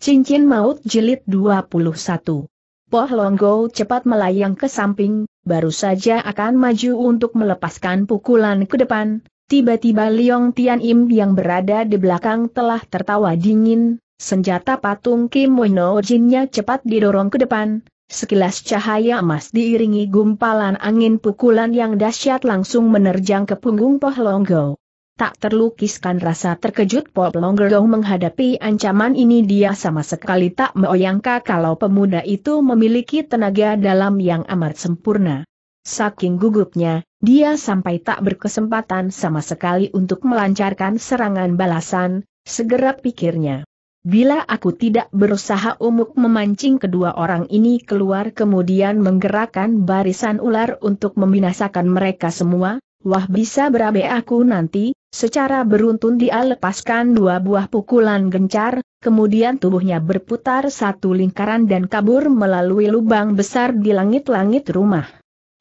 Cincin Maut Jilid 21 Poh Longgo cepat melayang ke samping, baru saja akan maju untuk melepaskan pukulan ke depan, tiba-tiba Liong Tian Im yang berada di belakang telah tertawa dingin, senjata patung Kim Wino Jinnya cepat didorong ke depan, sekilas cahaya emas diiringi gumpalan angin pukulan yang dahsyat langsung menerjang ke punggung Poh Longgo tak terlukiskan rasa terkejut Pop Longgerloh menghadapi ancaman ini dia sama sekali tak meoyangka kalau pemuda itu memiliki tenaga dalam yang amat sempurna. Saking gugupnya, dia sampai tak berkesempatan sama sekali untuk melancarkan serangan balasan, segera pikirnya. Bila aku tidak berusaha umuk memancing kedua orang ini keluar kemudian menggerakkan barisan ular untuk membinasakan mereka semua, Wah bisa berabe aku nanti, secara beruntun dia lepaskan dua buah pukulan gencar, kemudian tubuhnya berputar satu lingkaran dan kabur melalui lubang besar di langit-langit rumah.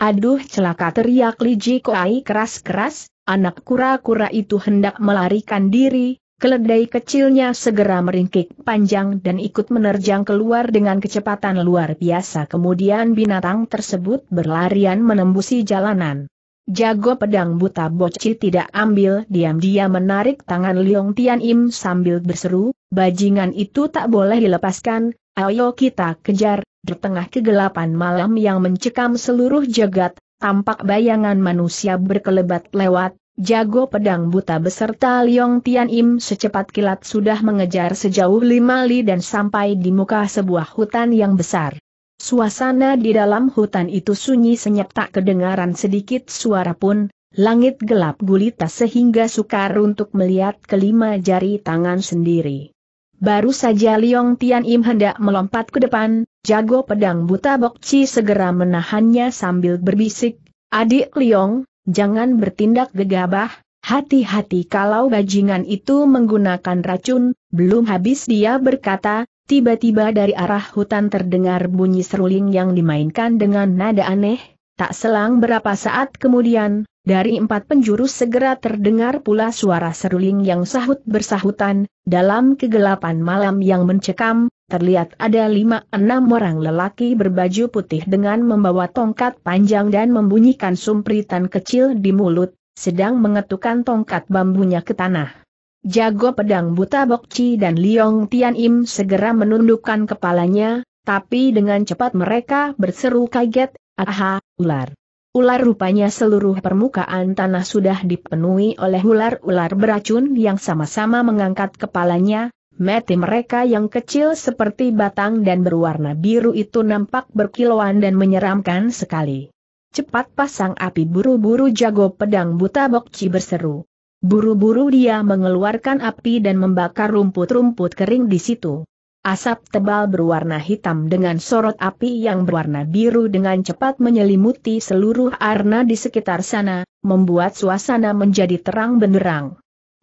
Aduh celaka teriak Li Jikoai keras-keras, anak kura-kura itu hendak melarikan diri, keledai kecilnya segera meringkik panjang dan ikut menerjang keluar dengan kecepatan luar biasa kemudian binatang tersebut berlarian menembusi jalanan. Jago pedang buta Boci tidak ambil diam-diam menarik tangan Liong Tian Im sambil berseru, bajingan itu tak boleh dilepaskan, ayo kita kejar, di tengah kegelapan malam yang mencekam seluruh jagat, tampak bayangan manusia berkelebat lewat, jago pedang buta beserta Liong Tian Im secepat kilat sudah mengejar sejauh lima li dan sampai di muka sebuah hutan yang besar. Suasana di dalam hutan itu sunyi senyap tak kedengaran sedikit suara pun, langit gelap gulita sehingga sukar untuk melihat kelima jari tangan sendiri. Baru saja Liong Tian Im hendak melompat ke depan, jago pedang buta Bokci segera menahannya sambil berbisik, Adik Liong, jangan bertindak gegabah, hati-hati kalau bajingan itu menggunakan racun, belum habis dia berkata, Tiba-tiba dari arah hutan terdengar bunyi seruling yang dimainkan dengan nada aneh, tak selang berapa saat kemudian, dari empat penjuru segera terdengar pula suara seruling yang sahut bersahutan, dalam kegelapan malam yang mencekam, terlihat ada lima enam orang lelaki berbaju putih dengan membawa tongkat panjang dan membunyikan sumpritan kecil di mulut, sedang mengetukkan tongkat bambunya ke tanah. Jago pedang buta Bokci dan Liong Tian Im segera menundukkan kepalanya, tapi dengan cepat mereka berseru kaget, aha, ular. Ular rupanya seluruh permukaan tanah sudah dipenuhi oleh ular-ular beracun yang sama-sama mengangkat kepalanya, mati mereka yang kecil seperti batang dan berwarna biru itu nampak berkilauan dan menyeramkan sekali. Cepat pasang api buru-buru jago pedang buta Bokci berseru. Buru-buru dia mengeluarkan api dan membakar rumput-rumput kering di situ. Asap tebal berwarna hitam dengan sorot api yang berwarna biru dengan cepat menyelimuti seluruh arna di sekitar sana, membuat suasana menjadi terang benderang.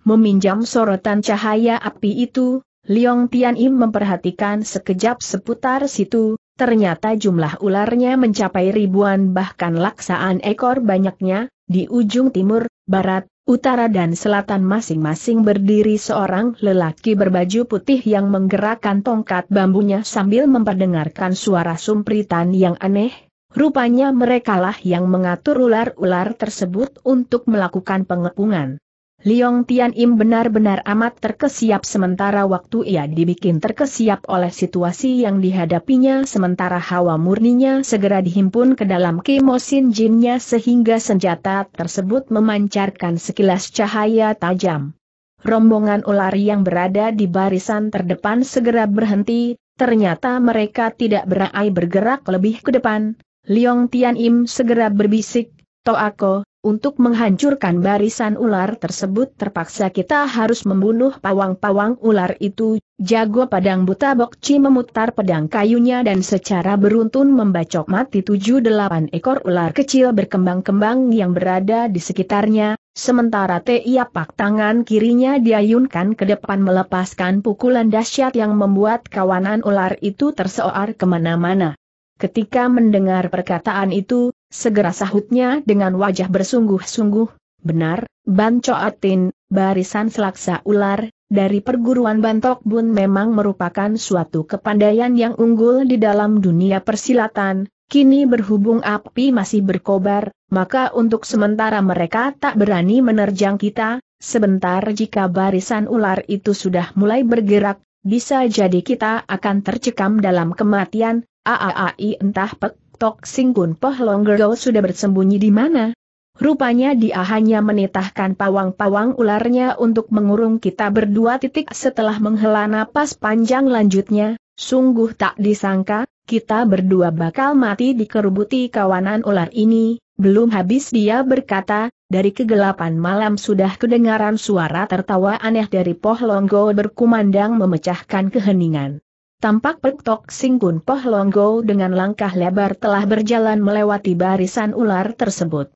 Meminjam sorotan cahaya api itu, Liong Tian Im memperhatikan sekejap seputar situ, ternyata jumlah ularnya mencapai ribuan bahkan laksaan ekor banyaknya, di ujung timur, barat, Utara dan selatan masing-masing berdiri seorang lelaki berbaju putih yang menggerakkan tongkat bambunya sambil memperdengarkan suara sumpritan yang aneh. Rupanya merekalah yang mengatur ular-ular tersebut untuk melakukan pengepungan. Liong Tian Im benar-benar amat terkesiap sementara waktu ia dibikin terkesiap oleh situasi yang dihadapinya sementara hawa murninya segera dihimpun ke dalam kemosin jinnya sehingga senjata tersebut memancarkan sekilas cahaya tajam. Rombongan ular yang berada di barisan terdepan segera berhenti, ternyata mereka tidak berai bergerak lebih ke depan. Liong Tian Im segera berbisik, Toako, untuk menghancurkan barisan ular tersebut terpaksa kita harus membunuh pawang-pawang ular itu. Jago Padang Buta Bokci memutar pedang kayunya dan secara beruntun membacok mati tujuh delapan ekor ular kecil berkembang-kembang yang berada di sekitarnya, sementara pak tangan kirinya diayunkan ke depan melepaskan pukulan dahsyat yang membuat kawanan ular itu terseoar kemana-mana. Ketika mendengar perkataan itu, Segera sahutnya dengan wajah bersungguh-sungguh, benar, Ban Coatin, barisan selaksa ular, dari perguruan Bantok Bun memang merupakan suatu kepandaian yang unggul di dalam dunia persilatan, Kini berhubung api masih berkobar, maka untuk sementara mereka tak berani menerjang kita, sebentar jika barisan ular itu sudah mulai bergerak, bisa jadi kita akan tercekam dalam kematian, aaai entah pek, Tok Singgun Poh sudah bersembunyi di mana? Rupanya dia hanya menitahkan pawang-pawang ularnya untuk mengurung kita berdua titik setelah menghela napas panjang lanjutnya, sungguh tak disangka, kita berdua bakal mati dikerubuti kawanan ular ini, belum habis dia berkata, dari kegelapan malam sudah kedengaran suara tertawa aneh dari Poh Longgo berkumandang memecahkan keheningan. Tampak Pek Tok Singkun Poh Longgo dengan langkah lebar telah berjalan melewati barisan ular tersebut.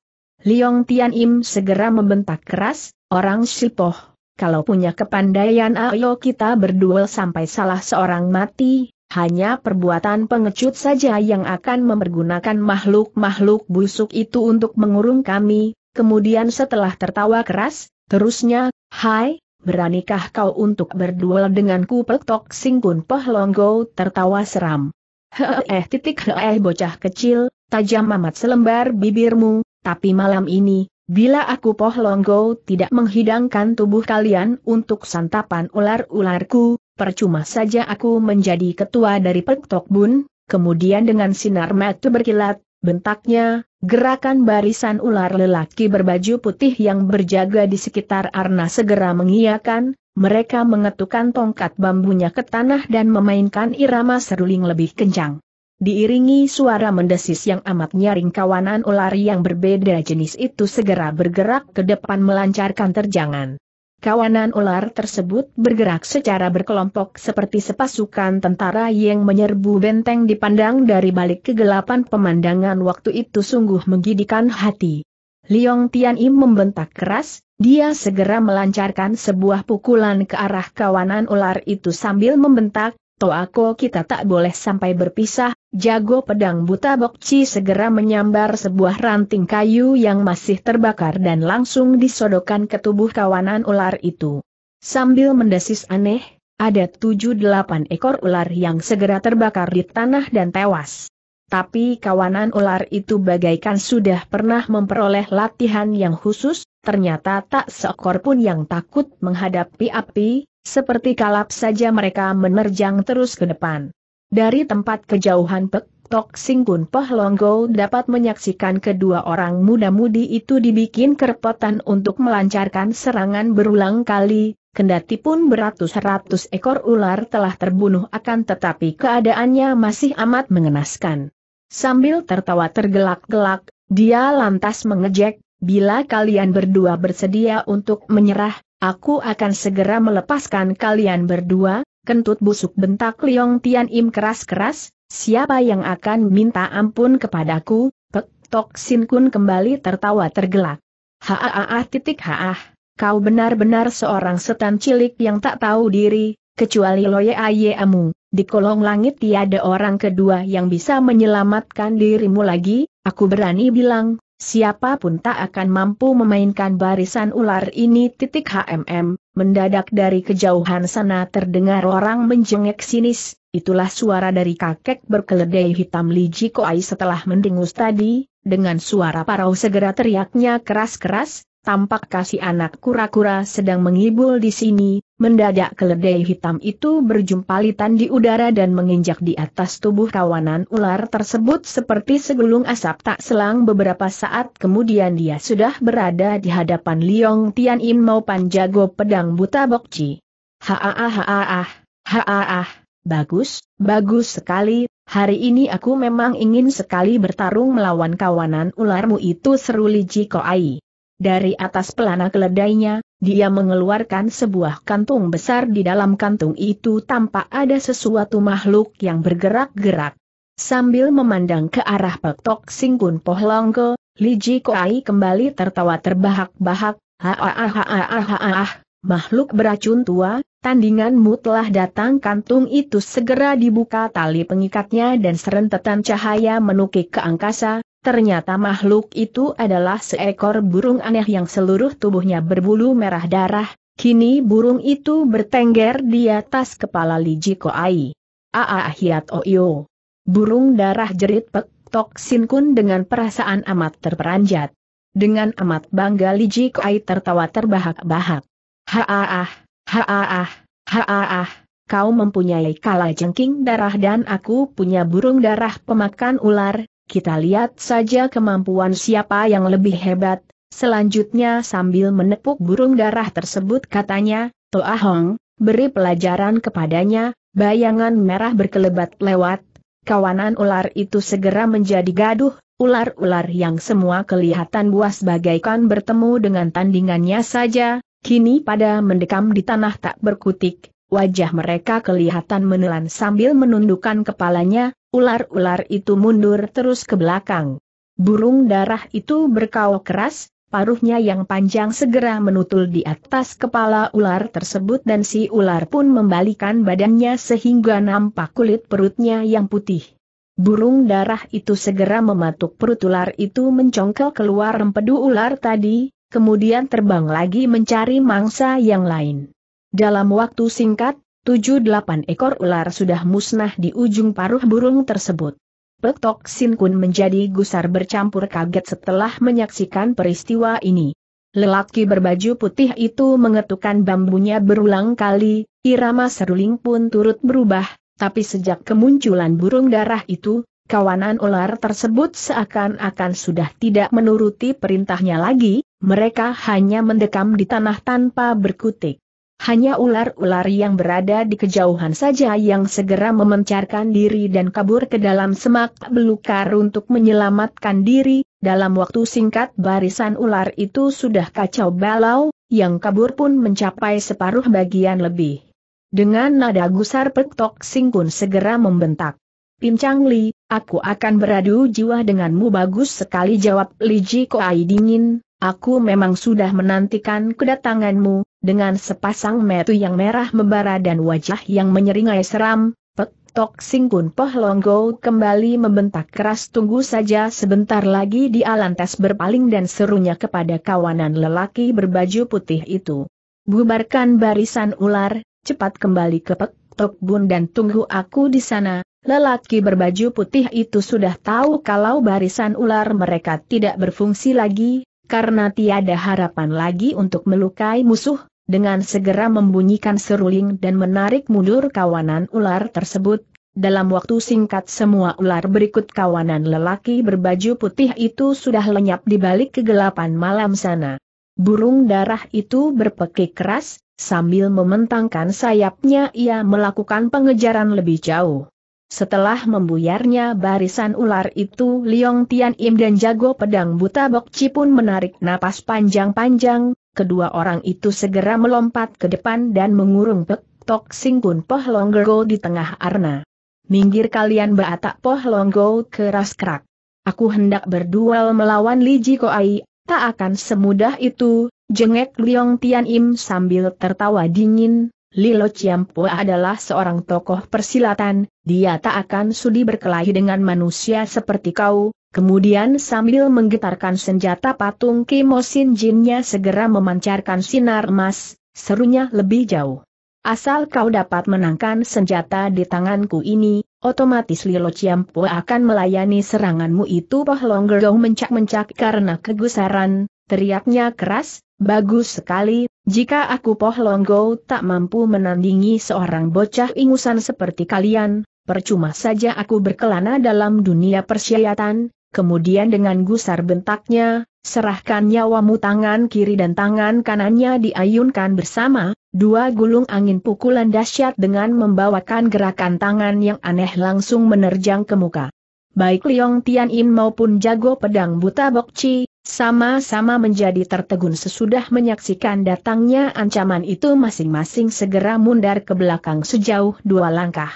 Liong Tian Im segera membentak keras, orang sipoh, kalau punya kepandaian ayo kita berduel sampai salah seorang mati, hanya perbuatan pengecut saja yang akan mempergunakan makhluk-makhluk busuk itu untuk mengurung kami, kemudian setelah tertawa keras, terusnya, Hai, beranikah kau untuk berduel denganku peltok singkun pohlonggo tertawa seram. Heeh titik heeh bocah kecil, tajam amat selembar bibirmu, tapi malam ini, bila aku pohlonggo tidak menghidangkan tubuh kalian untuk santapan ular-ularku, percuma saja aku menjadi ketua dari petok Bun, kemudian dengan sinar mata berkilat, Bentaknya, gerakan barisan ular lelaki berbaju putih yang berjaga di sekitar Arna segera mengiakan, mereka mengetukkan tongkat bambunya ke tanah dan memainkan irama seruling lebih kencang. Diiringi suara mendesis yang amat nyaring kawanan ular yang berbeda jenis itu segera bergerak ke depan melancarkan terjangan kawanan ular tersebut bergerak secara berkelompok seperti sepasukan tentara yang menyerbu benteng dipandang dari balik kegelapan pemandangan waktu itu sungguh menggidikan hati. Liong Tian membentak keras, dia segera melancarkan sebuah pukulan ke arah kawanan ular itu sambil membentak, Toako kita tak boleh sampai berpisah, Jago pedang buta Bokci segera menyambar sebuah ranting kayu yang masih terbakar dan langsung disodokan ke tubuh kawanan ular itu. Sambil mendesis aneh, ada tujuh delapan ekor ular yang segera terbakar di tanah dan tewas. Tapi kawanan ular itu bagaikan sudah pernah memperoleh latihan yang khusus, ternyata tak seekor pun yang takut menghadapi api, seperti kalap saja mereka menerjang terus ke depan. Dari tempat kejauhan Pek Tok Singkun Poh Longgo dapat menyaksikan kedua orang muda-mudi itu dibikin kerepotan untuk melancarkan serangan berulang kali, kendati pun beratus-ratus ekor ular telah terbunuh akan tetapi keadaannya masih amat mengenaskan. Sambil tertawa tergelak-gelak, dia lantas mengejek, bila kalian berdua bersedia untuk menyerah, aku akan segera melepaskan kalian berdua, kentut busuk bentak Liong Tian Im keras-keras, siapa yang akan minta ampun kepadaku, Pek Tok Sin Kun kembali tertawa tergelak. Haaah titik haah, kau benar-benar seorang setan cilik yang tak tahu diri, kecuali Loye Amu. di kolong langit tiada orang kedua yang bisa menyelamatkan dirimu lagi, aku berani bilang, Siapapun tak akan mampu memainkan barisan ular ini. Titik HMM, mendadak dari kejauhan sana terdengar orang menjengek sinis, itulah suara dari kakek berkeledai hitam Li Jikoai setelah mendengus tadi, dengan suara parau segera teriaknya keras-keras, tampak kasih anak kura-kura sedang mengibul di sini, mendadak keledai hitam itu berjumpalitan di udara dan menginjak di atas tubuh kawanan ular tersebut seperti segulung asap tak selang beberapa saat kemudian dia sudah berada di hadapan Liong Tian In mau panjago pedang buta Bokci. Haa haa bagus, bagus sekali, Hari ini aku memang ingin sekali bertarung melawan kawanan ularmu itu seru Li Koai. Dari atas pelana keledainya, dia mengeluarkan sebuah kantung besar di dalam kantung itu tampak ada sesuatu makhluk yang bergerak-gerak. Sambil memandang ke arah petok Singkun Pohlongko, Li Ji Koai kembali tertawa terbahak-bahak, ha-ha-ha-ha-ha-ha-ha-ha, makhluk beracun tua, tandinganmu telah datang kantung itu segera dibuka tali pengikatnya dan serentetan cahaya menukik ke angkasa, Ternyata makhluk itu adalah seekor burung aneh yang seluruh tubuhnya berbulu merah darah, kini burung itu bertengger di atas kepala Li Koai. Aa hiat oyo. Burung darah jerit pek tok sin kun dengan perasaan amat terperanjat. Dengan amat bangga Liji Ai tertawa terbahak-bahak. Haaah, haaah, haaah, kau mempunyai kala jengking darah dan aku punya burung darah pemakan ular, kita lihat saja kemampuan siapa yang lebih hebat. Selanjutnya sambil menepuk burung darah tersebut katanya, Toa Hong, beri pelajaran kepadanya, bayangan merah berkelebat lewat. Kawanan ular itu segera menjadi gaduh, ular-ular yang semua kelihatan buas bagaikan bertemu dengan tandingannya saja, kini pada mendekam di tanah tak berkutik, Wajah mereka kelihatan menelan sambil menundukkan kepalanya, ular-ular itu mundur terus ke belakang. Burung darah itu berkau keras, paruhnya yang panjang segera menutul di atas kepala ular tersebut dan si ular pun membalikan badannya sehingga nampak kulit perutnya yang putih. Burung darah itu segera mematuk perut ular itu mencongkel keluar empedu ular tadi, kemudian terbang lagi mencari mangsa yang lain. Dalam waktu singkat, tujuh delapan ekor ular sudah musnah di ujung paruh burung tersebut. Petok Tok Sin Kun menjadi gusar bercampur kaget setelah menyaksikan peristiwa ini. Lelaki berbaju putih itu mengetukkan bambunya berulang kali, irama seruling pun turut berubah, tapi sejak kemunculan burung darah itu, kawanan ular tersebut seakan-akan sudah tidak menuruti perintahnya lagi, mereka hanya mendekam di tanah tanpa berkutik. Hanya ular-ular yang berada di kejauhan saja yang segera memencarkan diri dan kabur ke dalam semak belukar untuk menyelamatkan diri, dalam waktu singkat barisan ular itu sudah kacau balau, yang kabur pun mencapai separuh bagian lebih. Dengan nada gusar petok singkun segera membentak. Pincang Li, aku akan beradu jiwa denganmu bagus sekali jawab Li Ji Koai dingin, aku memang sudah menantikan kedatanganmu, dengan sepasang metu yang merah membara dan wajah yang menyeringai seram, pek, tok singkun poh longgo kembali membentak keras tunggu saja sebentar lagi di lantas berpaling dan serunya kepada kawanan lelaki berbaju putih itu. Bubarkan barisan ular, cepat kembali ke pek, tok bun dan tunggu aku di sana, Lelaki berbaju putih itu sudah tahu kalau barisan ular mereka tidak berfungsi lagi, karena tiada harapan lagi untuk melukai musuh, dengan segera membunyikan seruling dan menarik mundur kawanan ular tersebut. Dalam waktu singkat semua ular berikut kawanan lelaki berbaju putih itu sudah lenyap di balik kegelapan malam sana. Burung darah itu berpekik keras, sambil mementangkan sayapnya ia melakukan pengejaran lebih jauh. Setelah membuyarnya barisan ular itu Liong Tian Im dan jago pedang buta Bok Chi pun menarik napas panjang-panjang, kedua orang itu segera melompat ke depan dan mengurung Pek Tok Singkun Poh Longgo di tengah arna. Minggir kalian beratak Poh Longgo keras kerak. Aku hendak berduel melawan Li Ji Koai, tak akan semudah itu, jengek Liong Tian Im sambil tertawa dingin, Lilo Chiampo adalah seorang tokoh persilatan, dia tak akan sudi berkelahi dengan manusia seperti kau, kemudian sambil menggetarkan senjata patung Kimosin Jinnya segera memancarkan sinar emas, serunya lebih jauh. Asal kau dapat menangkan senjata di tanganku ini, otomatis Lilo Chiampo akan melayani seranganmu itu Poh Longgerong mencak-mencak karena kegusaran, teriaknya keras, bagus sekali, jika aku Poh Longgo tak mampu menandingi seorang bocah ingusan seperti kalian, percuma saja aku berkelana dalam dunia persyaitan, kemudian dengan gusar bentaknya, serahkan nyawamu tangan kiri dan tangan kanannya diayunkan bersama, dua gulung angin pukulan dahsyat dengan membawakan gerakan tangan yang aneh langsung menerjang ke muka baik Liong Tian In maupun jago pedang buta Bok Chi, sama-sama menjadi tertegun sesudah menyaksikan datangnya ancaman itu masing-masing segera mundar ke belakang sejauh dua langkah.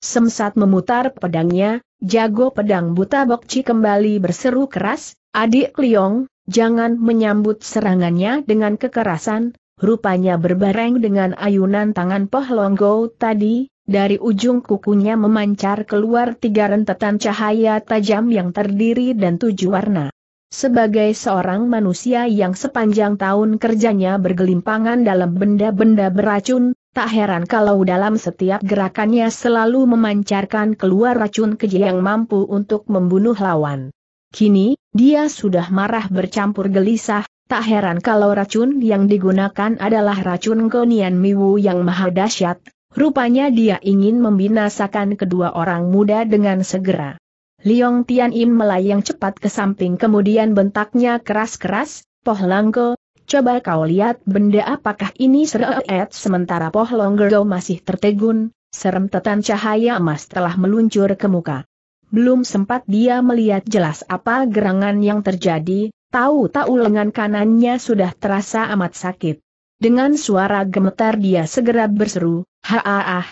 Semsat memutar pedangnya, jago pedang buta Bok Chi kembali berseru keras, adik Liong, jangan menyambut serangannya dengan kekerasan, rupanya berbareng dengan ayunan tangan Poh Longgo tadi, dari ujung kukunya memancar keluar tiga rentetan cahaya tajam yang terdiri dan tujuh warna. Sebagai seorang manusia yang sepanjang tahun kerjanya bergelimpangan dalam benda-benda beracun, tak heran kalau dalam setiap gerakannya selalu memancarkan keluar racun keji yang mampu untuk membunuh lawan. Kini, dia sudah marah bercampur gelisah, tak heran kalau racun yang digunakan adalah racun gonian miwu yang maha dahsyat, Rupanya dia ingin membinasakan kedua orang muda dengan segera. Liong Tian Im melayang cepat ke samping kemudian bentaknya keras-keras, Poh Langgo, coba kau lihat benda apakah ini seret sementara Poh Longgo masih tertegun, serem tetan cahaya emas telah meluncur ke muka. Belum sempat dia melihat jelas apa gerangan yang terjadi, tahu-tahu lengan kanannya sudah terasa amat sakit. Dengan suara gemetar dia segera berseru, Haaah,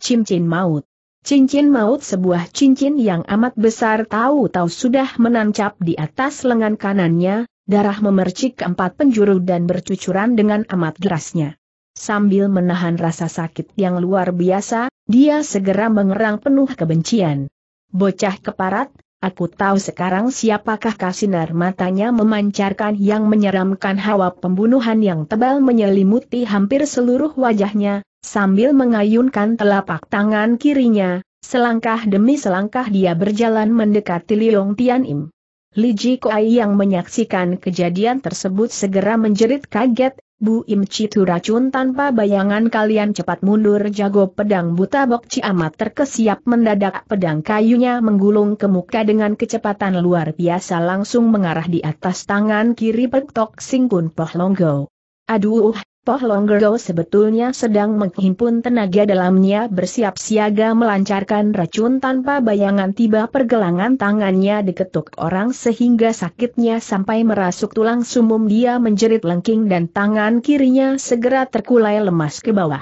cincin maut. Cincin maut sebuah cincin yang amat besar tahu-tahu sudah menancap di atas lengan kanannya, darah memercik ke empat penjuru dan bercucuran dengan amat derasnya. Sambil menahan rasa sakit yang luar biasa, dia segera mengerang penuh kebencian. Bocah keparat, Aku tahu sekarang siapakah kasinar matanya memancarkan yang menyeramkan hawa pembunuhan yang tebal menyelimuti hampir seluruh wajahnya, sambil mengayunkan telapak tangan kirinya, selangkah demi selangkah dia berjalan mendekati Liong Tian Im. Li Ji Kuai yang menyaksikan kejadian tersebut segera menjerit kaget, Bu Im Citu racun tanpa bayangan kalian cepat mundur jago pedang buta Bok ciamat amat terkesiap mendadak pedang kayunya menggulung ke muka dengan kecepatan luar biasa langsung mengarah di atas tangan kiri Pek Tok Singkun Poh Longgo. Aduh, Poh Longgerdo sebetulnya sedang menghimpun tenaga dalamnya bersiap siaga melancarkan racun tanpa bayangan tiba pergelangan tangannya diketuk orang sehingga sakitnya sampai merasuk tulang sumum dia menjerit lengking dan tangan kirinya segera terkulai lemas ke bawah.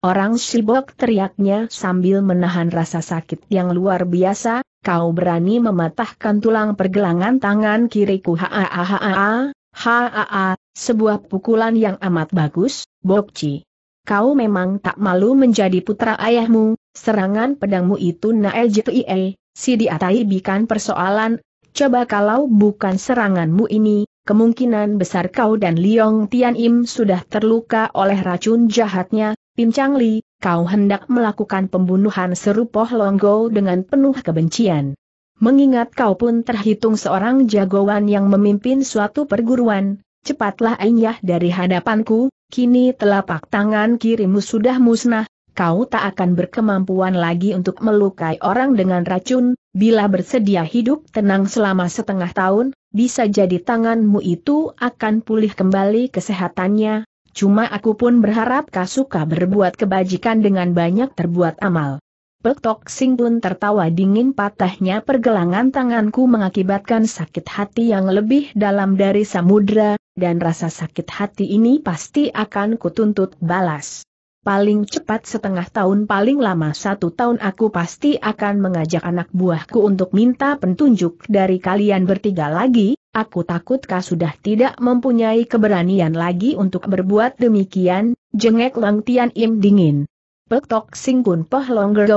Orang Shibok teriaknya sambil menahan rasa sakit yang luar biasa, kau berani mematahkan tulang pergelangan tangan kiriku ha haa haa, haa sebuah pukulan yang amat bagus, Bokci. Kau memang tak malu menjadi putra ayahmu, serangan pedangmu itu nael jtie, si diatai bikan persoalan, coba kalau bukan seranganmu ini, kemungkinan besar kau dan Liong Tian Im sudah terluka oleh racun jahatnya, Chang Li, kau hendak melakukan pembunuhan serupoh Longgo dengan penuh kebencian. Mengingat kau pun terhitung seorang jagoan yang memimpin suatu perguruan, cepatlah enyah dari hadapanku, kini telapak tangan kirimu sudah musnah, kau tak akan berkemampuan lagi untuk melukai orang dengan racun, bila bersedia hidup tenang selama setengah tahun, bisa jadi tanganmu itu akan pulih kembali kesehatannya, cuma aku pun berharap kau suka berbuat kebajikan dengan banyak terbuat amal. Peltok Sing pun tertawa dingin patahnya pergelangan tanganku mengakibatkan sakit hati yang lebih dalam dari samudra, dan rasa sakit hati ini pasti akan kutuntut balas. Paling cepat setengah tahun paling lama satu tahun aku pasti akan mengajak anak buahku untuk minta petunjuk dari kalian bertiga lagi, aku takut kau sudah tidak mempunyai keberanian lagi untuk berbuat demikian, jengek Leng Tian Im dingin. Pek Tok Sing Kun Poh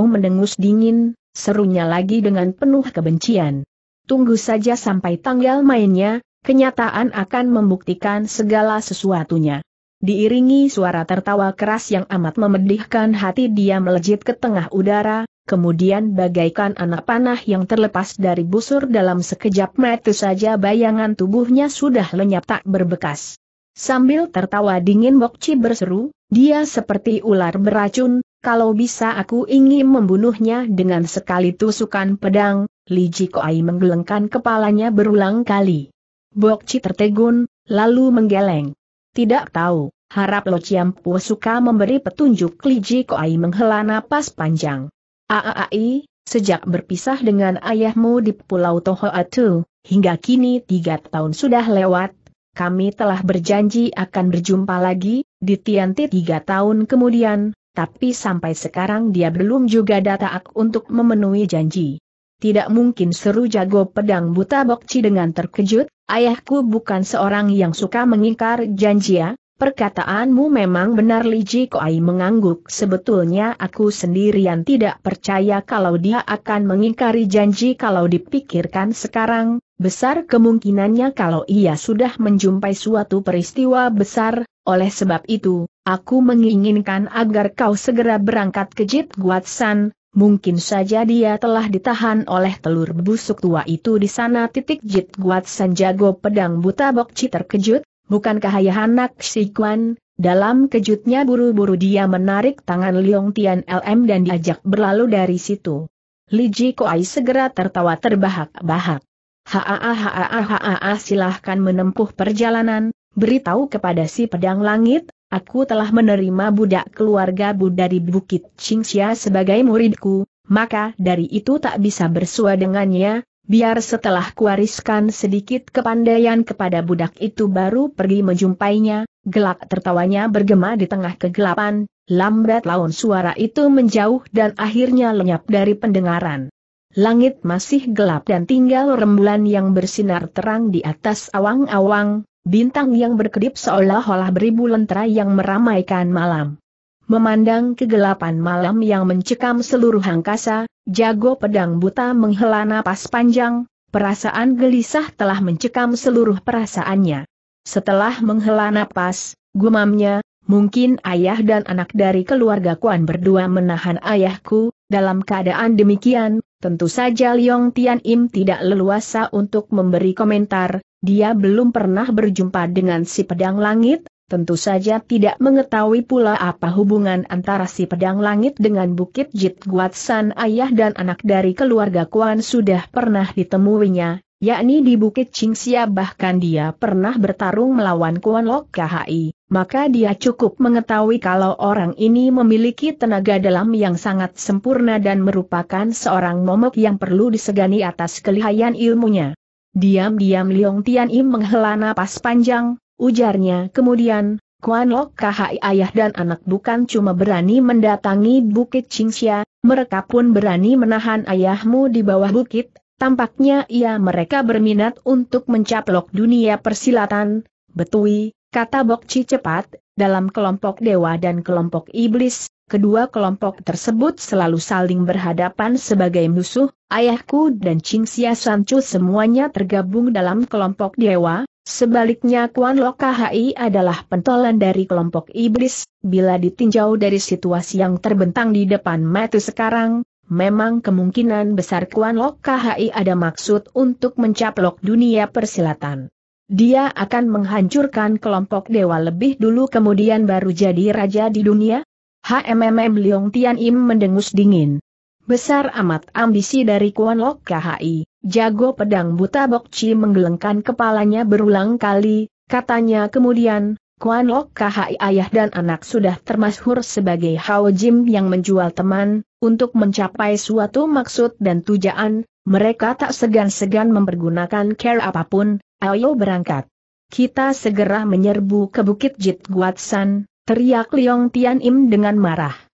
mendengus dingin, serunya lagi dengan penuh kebencian. Tunggu saja sampai tanggal mainnya, kenyataan akan membuktikan segala sesuatunya. Diiringi suara tertawa keras yang amat memedihkan hati dia melejit ke tengah udara, kemudian bagaikan anak panah yang terlepas dari busur dalam sekejap mata saja bayangan tubuhnya sudah lenyap tak berbekas. Sambil tertawa dingin Bokci berseru, dia seperti ular beracun, kalau bisa aku ingin membunuhnya dengan sekali tusukan pedang, Li Jikoai menggelengkan kepalanya berulang kali. Bokci tertegun, lalu menggeleng. Tidak tahu, harap Lo Chiampu suka memberi petunjuk Li Jikoai menghela napas panjang. Aaai, sejak berpisah dengan ayahmu di Pulau Tohoatu, hingga kini tiga tahun sudah lewat, kami telah berjanji akan berjumpa lagi, Tianti tiga tahun kemudian, tapi sampai sekarang dia belum juga datang untuk memenuhi janji. Tidak mungkin seru jago pedang buta Bokci dengan terkejut, ayahku bukan seorang yang suka mengingkar janji ya, Perkataanmu memang benar Li Ji. Koai mengangguk sebetulnya aku sendirian tidak percaya kalau dia akan mengingkari janji kalau dipikirkan sekarang, besar kemungkinannya kalau ia sudah menjumpai suatu peristiwa besar, oleh sebab itu, aku menginginkan agar kau segera berangkat ke Jit San. mungkin saja dia telah ditahan oleh telur busuk tua itu di sana titik Jit Guatsan jago pedang buta bokci terkejut, Bukankah ayah anak si Kuan? Dalam kejutnya buru-buru dia menarik tangan Liong Tian LM dan diajak berlalu dari situ. Li Ji Koai segera tertawa terbahak-bahak. Haa haa haa haa silahkan menempuh perjalanan, beritahu kepada si pedang langit, aku telah menerima budak keluarga Buddha di Bukit Qingxia sebagai muridku, maka dari itu tak bisa bersua dengannya, biar setelah kuariskan sedikit kepandaian kepada budak itu baru pergi menjumpainya, gelak tertawanya bergema di tengah kegelapan, lambat laun suara itu menjauh dan akhirnya lenyap dari pendengaran. Langit masih gelap dan tinggal rembulan yang bersinar terang di atas awang-awang, bintang yang berkedip seolah-olah beribu lentera yang meramaikan malam. Memandang kegelapan malam yang mencekam seluruh angkasa, jago pedang buta menghela napas panjang, perasaan gelisah telah mencekam seluruh perasaannya. Setelah menghela napas, gumamnya, mungkin ayah dan anak dari keluarga Kuan berdua menahan ayahku, dalam keadaan demikian, tentu saja Liong Tian Im tidak leluasa untuk memberi komentar, dia belum pernah berjumpa dengan si pedang langit, tentu saja tidak mengetahui pula apa hubungan antara si pedang langit dengan Bukit Jit San ayah dan anak dari keluarga Kuan sudah pernah ditemuinya, yakni di Bukit Qingxia bahkan dia pernah bertarung melawan Kuan Lok KHI, maka dia cukup mengetahui kalau orang ini memiliki tenaga dalam yang sangat sempurna dan merupakan seorang momok yang perlu disegani atas kelihayan ilmunya. Diam-diam Liong Tian Im menghela napas panjang, Ujarnya kemudian, Kuan Lok Kahai ayah dan anak bukan cuma berani mendatangi Bukit Cingsia, mereka pun berani menahan ayahmu di bawah bukit, tampaknya ia mereka berminat untuk mencaplok dunia persilatan, betui, kata Bokci cepat, dalam kelompok dewa dan kelompok iblis, kedua kelompok tersebut selalu saling berhadapan sebagai musuh, ayahku dan Cingsia Sancu semuanya tergabung dalam kelompok dewa, Sebaliknya Kuan Lokahai KHI adalah pentolan dari kelompok iblis, bila ditinjau dari situasi yang terbentang di depan mata sekarang, memang kemungkinan besar Kuan Lokahai KHI ada maksud untuk mencaplok dunia persilatan. Dia akan menghancurkan kelompok dewa lebih dulu kemudian baru jadi raja di dunia? HMMM Leong Tian Im mendengus dingin. Besar amat ambisi dari Kuan Lokahai. KHI. Jago pedang buta Bokci menggelengkan kepalanya berulang kali, katanya kemudian, Kuan Lok Khai ayah dan anak sudah termasyhur sebagai Hao Jim yang menjual teman, untuk mencapai suatu maksud dan tujuan, mereka tak segan-segan mempergunakan care apapun, ayo berangkat. Kita segera menyerbu ke Bukit Jit Guatsan, teriak Liong Tian Im dengan marah.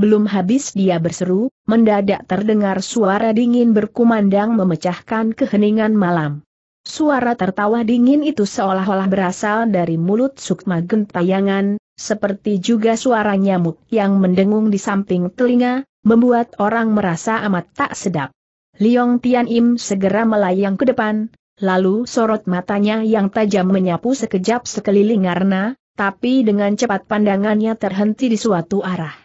Belum habis dia berseru, mendadak terdengar suara dingin berkumandang memecahkan keheningan malam. Suara tertawa dingin itu seolah-olah berasal dari mulut Sukma Gentayangan, seperti juga suara nyamuk yang mendengung di samping telinga, membuat orang merasa amat tak sedap. Liong Tian Im segera melayang ke depan, lalu sorot matanya yang tajam menyapu sekejap sekeliling karena, tapi dengan cepat pandangannya terhenti di suatu arah.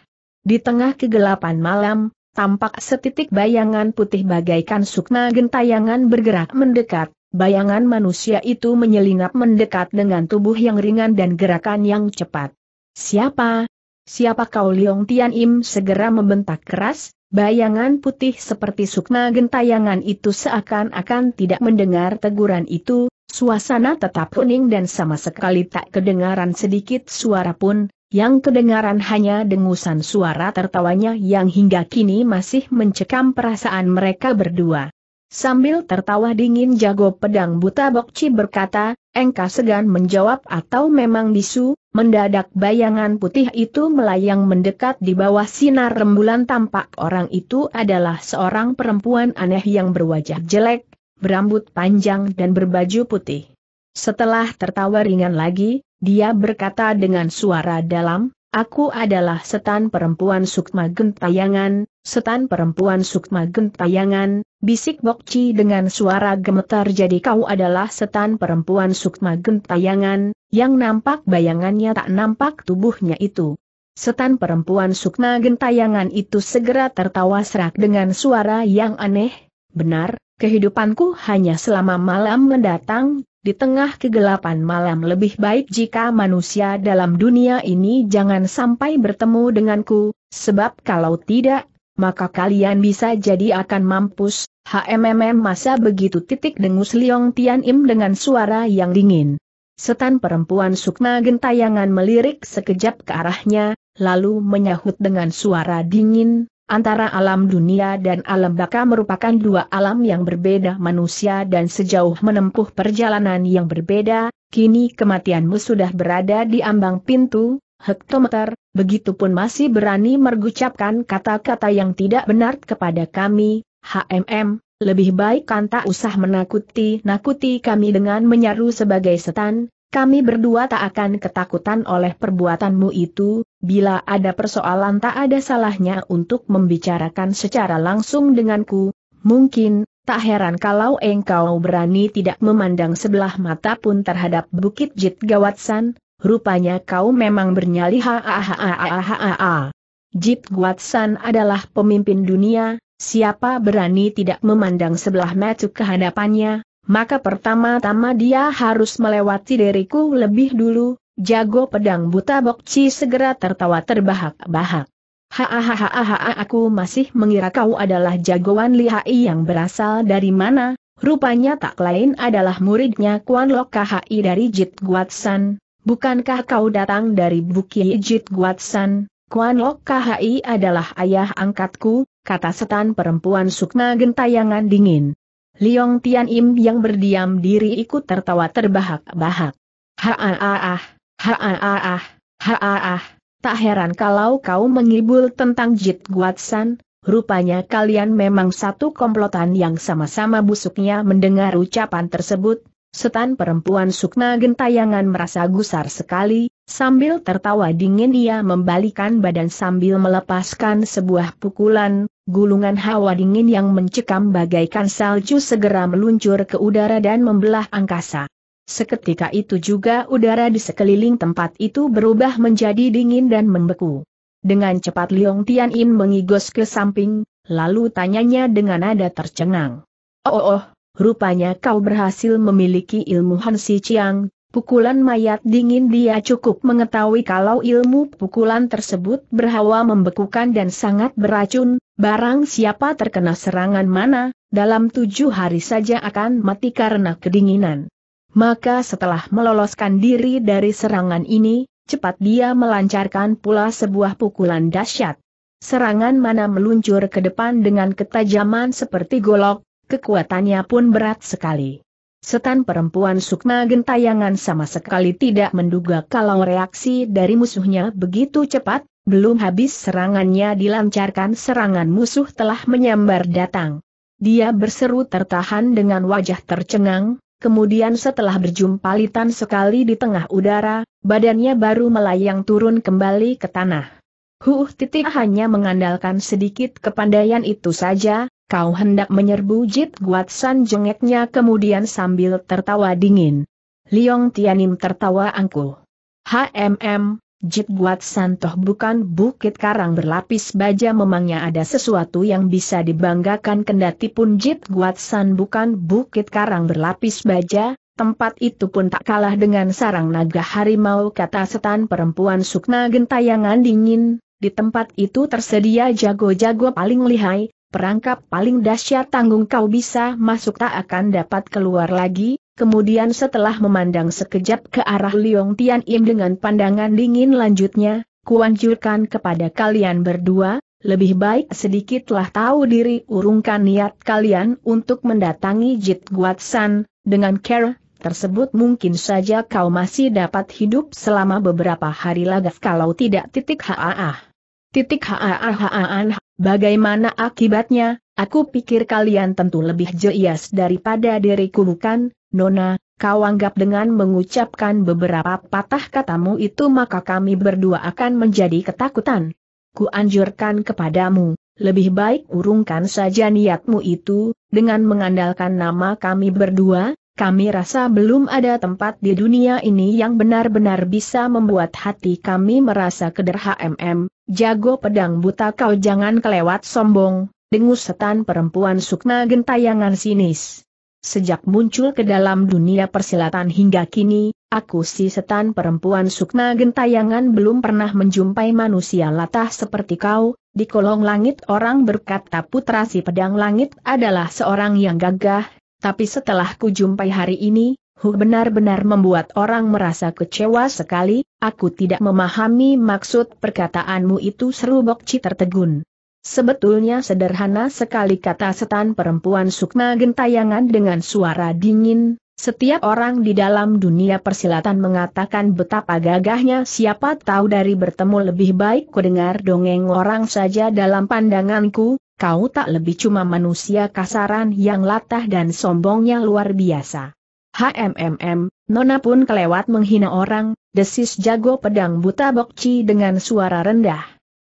Di tengah kegelapan malam, tampak setitik bayangan putih bagaikan sukma gentayangan bergerak mendekat, bayangan manusia itu menyelinap mendekat dengan tubuh yang ringan dan gerakan yang cepat. Siapa? Siapa kau Liong Tian Im segera membentak keras, bayangan putih seperti sukma gentayangan itu seakan-akan tidak mendengar teguran itu, suasana tetap kuning dan sama sekali tak kedengaran sedikit suara pun, yang kedengaran hanya dengusan suara tertawanya yang hingga kini masih mencekam perasaan mereka berdua. Sambil tertawa dingin jago pedang buta Bokci berkata, Engka segan menjawab atau memang bisu, mendadak bayangan putih itu melayang mendekat di bawah sinar rembulan tampak orang itu adalah seorang perempuan aneh yang berwajah jelek, berambut panjang dan berbaju putih. Setelah tertawa ringan lagi, dia berkata dengan suara dalam, Aku adalah setan perempuan sukma gentayangan, setan perempuan sukma gentayangan, bisik Bokci dengan suara gemetar jadi kau adalah setan perempuan sukma gentayangan, yang nampak bayangannya tak nampak tubuhnya itu. Setan perempuan sukma gentayangan itu segera tertawa serak dengan suara yang aneh, benar, kehidupanku hanya selama malam mendatang, di tengah kegelapan malam lebih baik jika manusia dalam dunia ini jangan sampai bertemu denganku, sebab kalau tidak, maka kalian bisa jadi akan mampus, HMMM masa begitu titik dengus Liong Tian Im dengan suara yang dingin. Setan perempuan sukma gentayangan melirik sekejap ke arahnya, lalu menyahut dengan suara dingin, Antara alam dunia dan alam baka merupakan dua alam yang berbeda manusia dan sejauh menempuh perjalanan yang berbeda, kini kematianmu sudah berada di ambang pintu, hektometer, begitupun masih berani mergucapkan kata-kata yang tidak benar kepada kami, HMM, lebih baik kan tak usah menakuti-nakuti kami dengan menyaru sebagai setan, kami berdua tak akan ketakutan oleh perbuatanmu itu, bila ada persoalan tak ada salahnya untuk membicarakan secara langsung denganku, mungkin, tak heran kalau engkau berani tidak memandang sebelah mata pun terhadap Bukit Jit Gawatsan, rupanya kau memang bernyali ha Jit Gawatsan adalah pemimpin dunia, siapa berani tidak memandang sebelah mata kehadapannya, maka pertama-tama dia harus melewati diriku lebih dulu, jago pedang buta Bokci segera tertawa terbahak-bahak. Hahaha aku masih mengira kau adalah jagoan lihai yang berasal dari mana, rupanya tak lain adalah muridnya Kuan Lok KHI dari Jit Guatsan, bukankah kau datang dari Bukit Jit Guatsan? Kuan Lok KHI adalah ayah angkatku, kata setan perempuan sukma gentayangan dingin. Liong Tian Im yang berdiam diri ikut tertawa terbahak-bahak. Ha-ah-ah, ha-ah-ah, ha-ah, tak heran kalau kau mengibul tentang Jit Guatsan, rupanya kalian memang satu komplotan yang sama-sama busuknya mendengar ucapan tersebut, Setan perempuan Sukna Gentayangan merasa gusar sekali, sambil tertawa dingin ia membalikan badan sambil melepaskan sebuah pukulan, gulungan hawa dingin yang mencekam bagaikan salju segera meluncur ke udara dan membelah angkasa. Seketika itu juga udara di sekeliling tempat itu berubah menjadi dingin dan membeku. Dengan cepat Liong Tian In mengigos ke samping, lalu tanyanya dengan nada tercengang. Oh, oh, oh rupanya kau berhasil memiliki ilmu Si Chiang, pukulan mayat dingin dia cukup mengetahui kalau ilmu pukulan tersebut berhawa membekukan dan sangat beracun, barang siapa terkena serangan mana, dalam tujuh hari saja akan mati karena kedinginan. Maka setelah meloloskan diri dari serangan ini, cepat dia melancarkan pula sebuah pukulan dahsyat. Serangan mana meluncur ke depan dengan ketajaman seperti golok, Kekuatannya pun berat sekali. Setan perempuan Sukma Gentayangan sama sekali tidak menduga kalau reaksi dari musuhnya begitu cepat, belum habis serangannya dilancarkan serangan musuh telah menyambar datang. Dia berseru tertahan dengan wajah tercengang, kemudian setelah berjumpa litan sekali di tengah udara, badannya baru melayang turun kembali ke tanah. Huh titik hanya mengandalkan sedikit kepandaian itu saja, Kau hendak menyerbu Jit san jengeknya kemudian sambil tertawa dingin. Liong Tianim tertawa angkuh. HMM, Jit san toh bukan bukit karang berlapis baja memangnya ada sesuatu yang bisa dibanggakan kendati pun Jit san bukan bukit karang berlapis baja, Tempat itu pun tak kalah dengan sarang naga harimau kata setan perempuan sukna gentayangan dingin, di tempat itu tersedia jago-jago paling lihai, perangkap paling dahsyat tanggung kau bisa masuk tak akan dapat keluar lagi, kemudian setelah memandang sekejap ke arah Liong Tian Im dengan pandangan dingin lanjutnya, kuanjurkan kepada kalian berdua, lebih baik sedikitlah tahu diri urungkan niat kalian untuk mendatangi Jit Guat San, dengan care tersebut mungkin saja kau masih dapat hidup selama beberapa hari lagi kalau tidak titik haah. Titik haaan bagaimana akibatnya, aku pikir kalian tentu lebih jeias daripada diriku bukan, Nona, kau anggap dengan mengucapkan beberapa patah katamu itu maka kami berdua akan menjadi ketakutan. Ku anjurkan kepadamu, lebih baik urungkan saja niatmu itu, dengan mengandalkan nama kami berdua, kami rasa belum ada tempat di dunia ini yang benar-benar bisa membuat hati kami merasa kederha MM, jago pedang buta kau jangan kelewat sombong, dengus setan perempuan Sukna gentayangan sinis. Sejak muncul ke dalam dunia persilatan hingga kini, aku si setan perempuan Sukna gentayangan belum pernah menjumpai manusia latah seperti kau, di kolong langit orang berkata putra si pedang langit adalah seorang yang gagah, tapi setelah ku jumpai hari ini, Hu benar-benar membuat orang merasa kecewa sekali, aku tidak memahami maksud perkataanmu itu seru Bokci tertegun. Sebetulnya sederhana sekali kata setan perempuan Sukma gentayangan dengan suara dingin, setiap orang di dalam dunia persilatan mengatakan betapa gagahnya siapa tahu dari bertemu lebih baik kudengar dongeng orang saja dalam pandanganku, kau tak lebih cuma manusia kasaran yang latah dan sombongnya luar biasa. HMMM, Nona pun kelewat menghina orang, desis jago pedang buta bokci dengan suara rendah.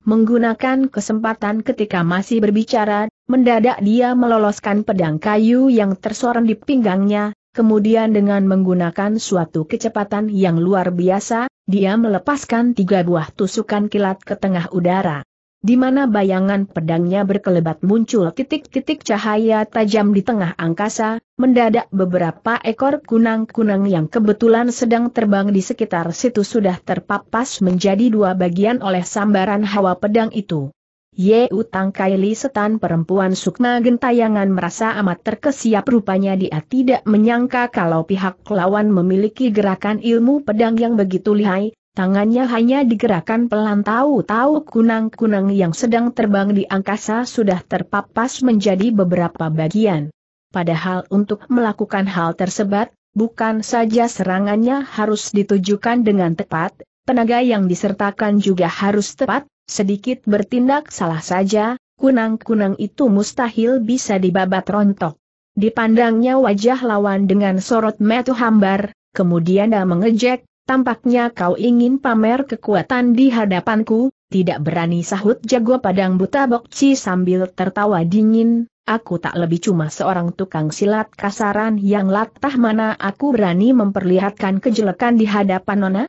Menggunakan kesempatan ketika masih berbicara, mendadak dia meloloskan pedang kayu yang tersorong di pinggangnya, kemudian dengan menggunakan suatu kecepatan yang luar biasa, dia melepaskan tiga buah tusukan kilat ke tengah udara di mana bayangan pedangnya berkelebat muncul titik-titik cahaya tajam di tengah angkasa, mendadak beberapa ekor kunang-kunang yang kebetulan sedang terbang di sekitar situ sudah terpapas menjadi dua bagian oleh sambaran hawa pedang itu. Ye Utang Kaili setan perempuan Sukma Gentayangan merasa amat terkesiap rupanya dia tidak menyangka kalau pihak lawan memiliki gerakan ilmu pedang yang begitu lihai, tangannya hanya digerakkan pelan tahu-tahu kunang-kunang yang sedang terbang di angkasa sudah terpapas menjadi beberapa bagian. Padahal untuk melakukan hal tersebut, bukan saja serangannya harus ditujukan dengan tepat, tenaga yang disertakan juga harus tepat, sedikit bertindak salah saja, kunang-kunang itu mustahil bisa dibabat rontok. Dipandangnya wajah lawan dengan sorot metu hambar, kemudian dia mengejek, Tampaknya kau ingin pamer kekuatan di hadapanku, tidak berani sahut jago padang buta Bokci sambil tertawa dingin, aku tak lebih cuma seorang tukang silat kasaran yang latah mana aku berani memperlihatkan kejelekan di hadapan Nona?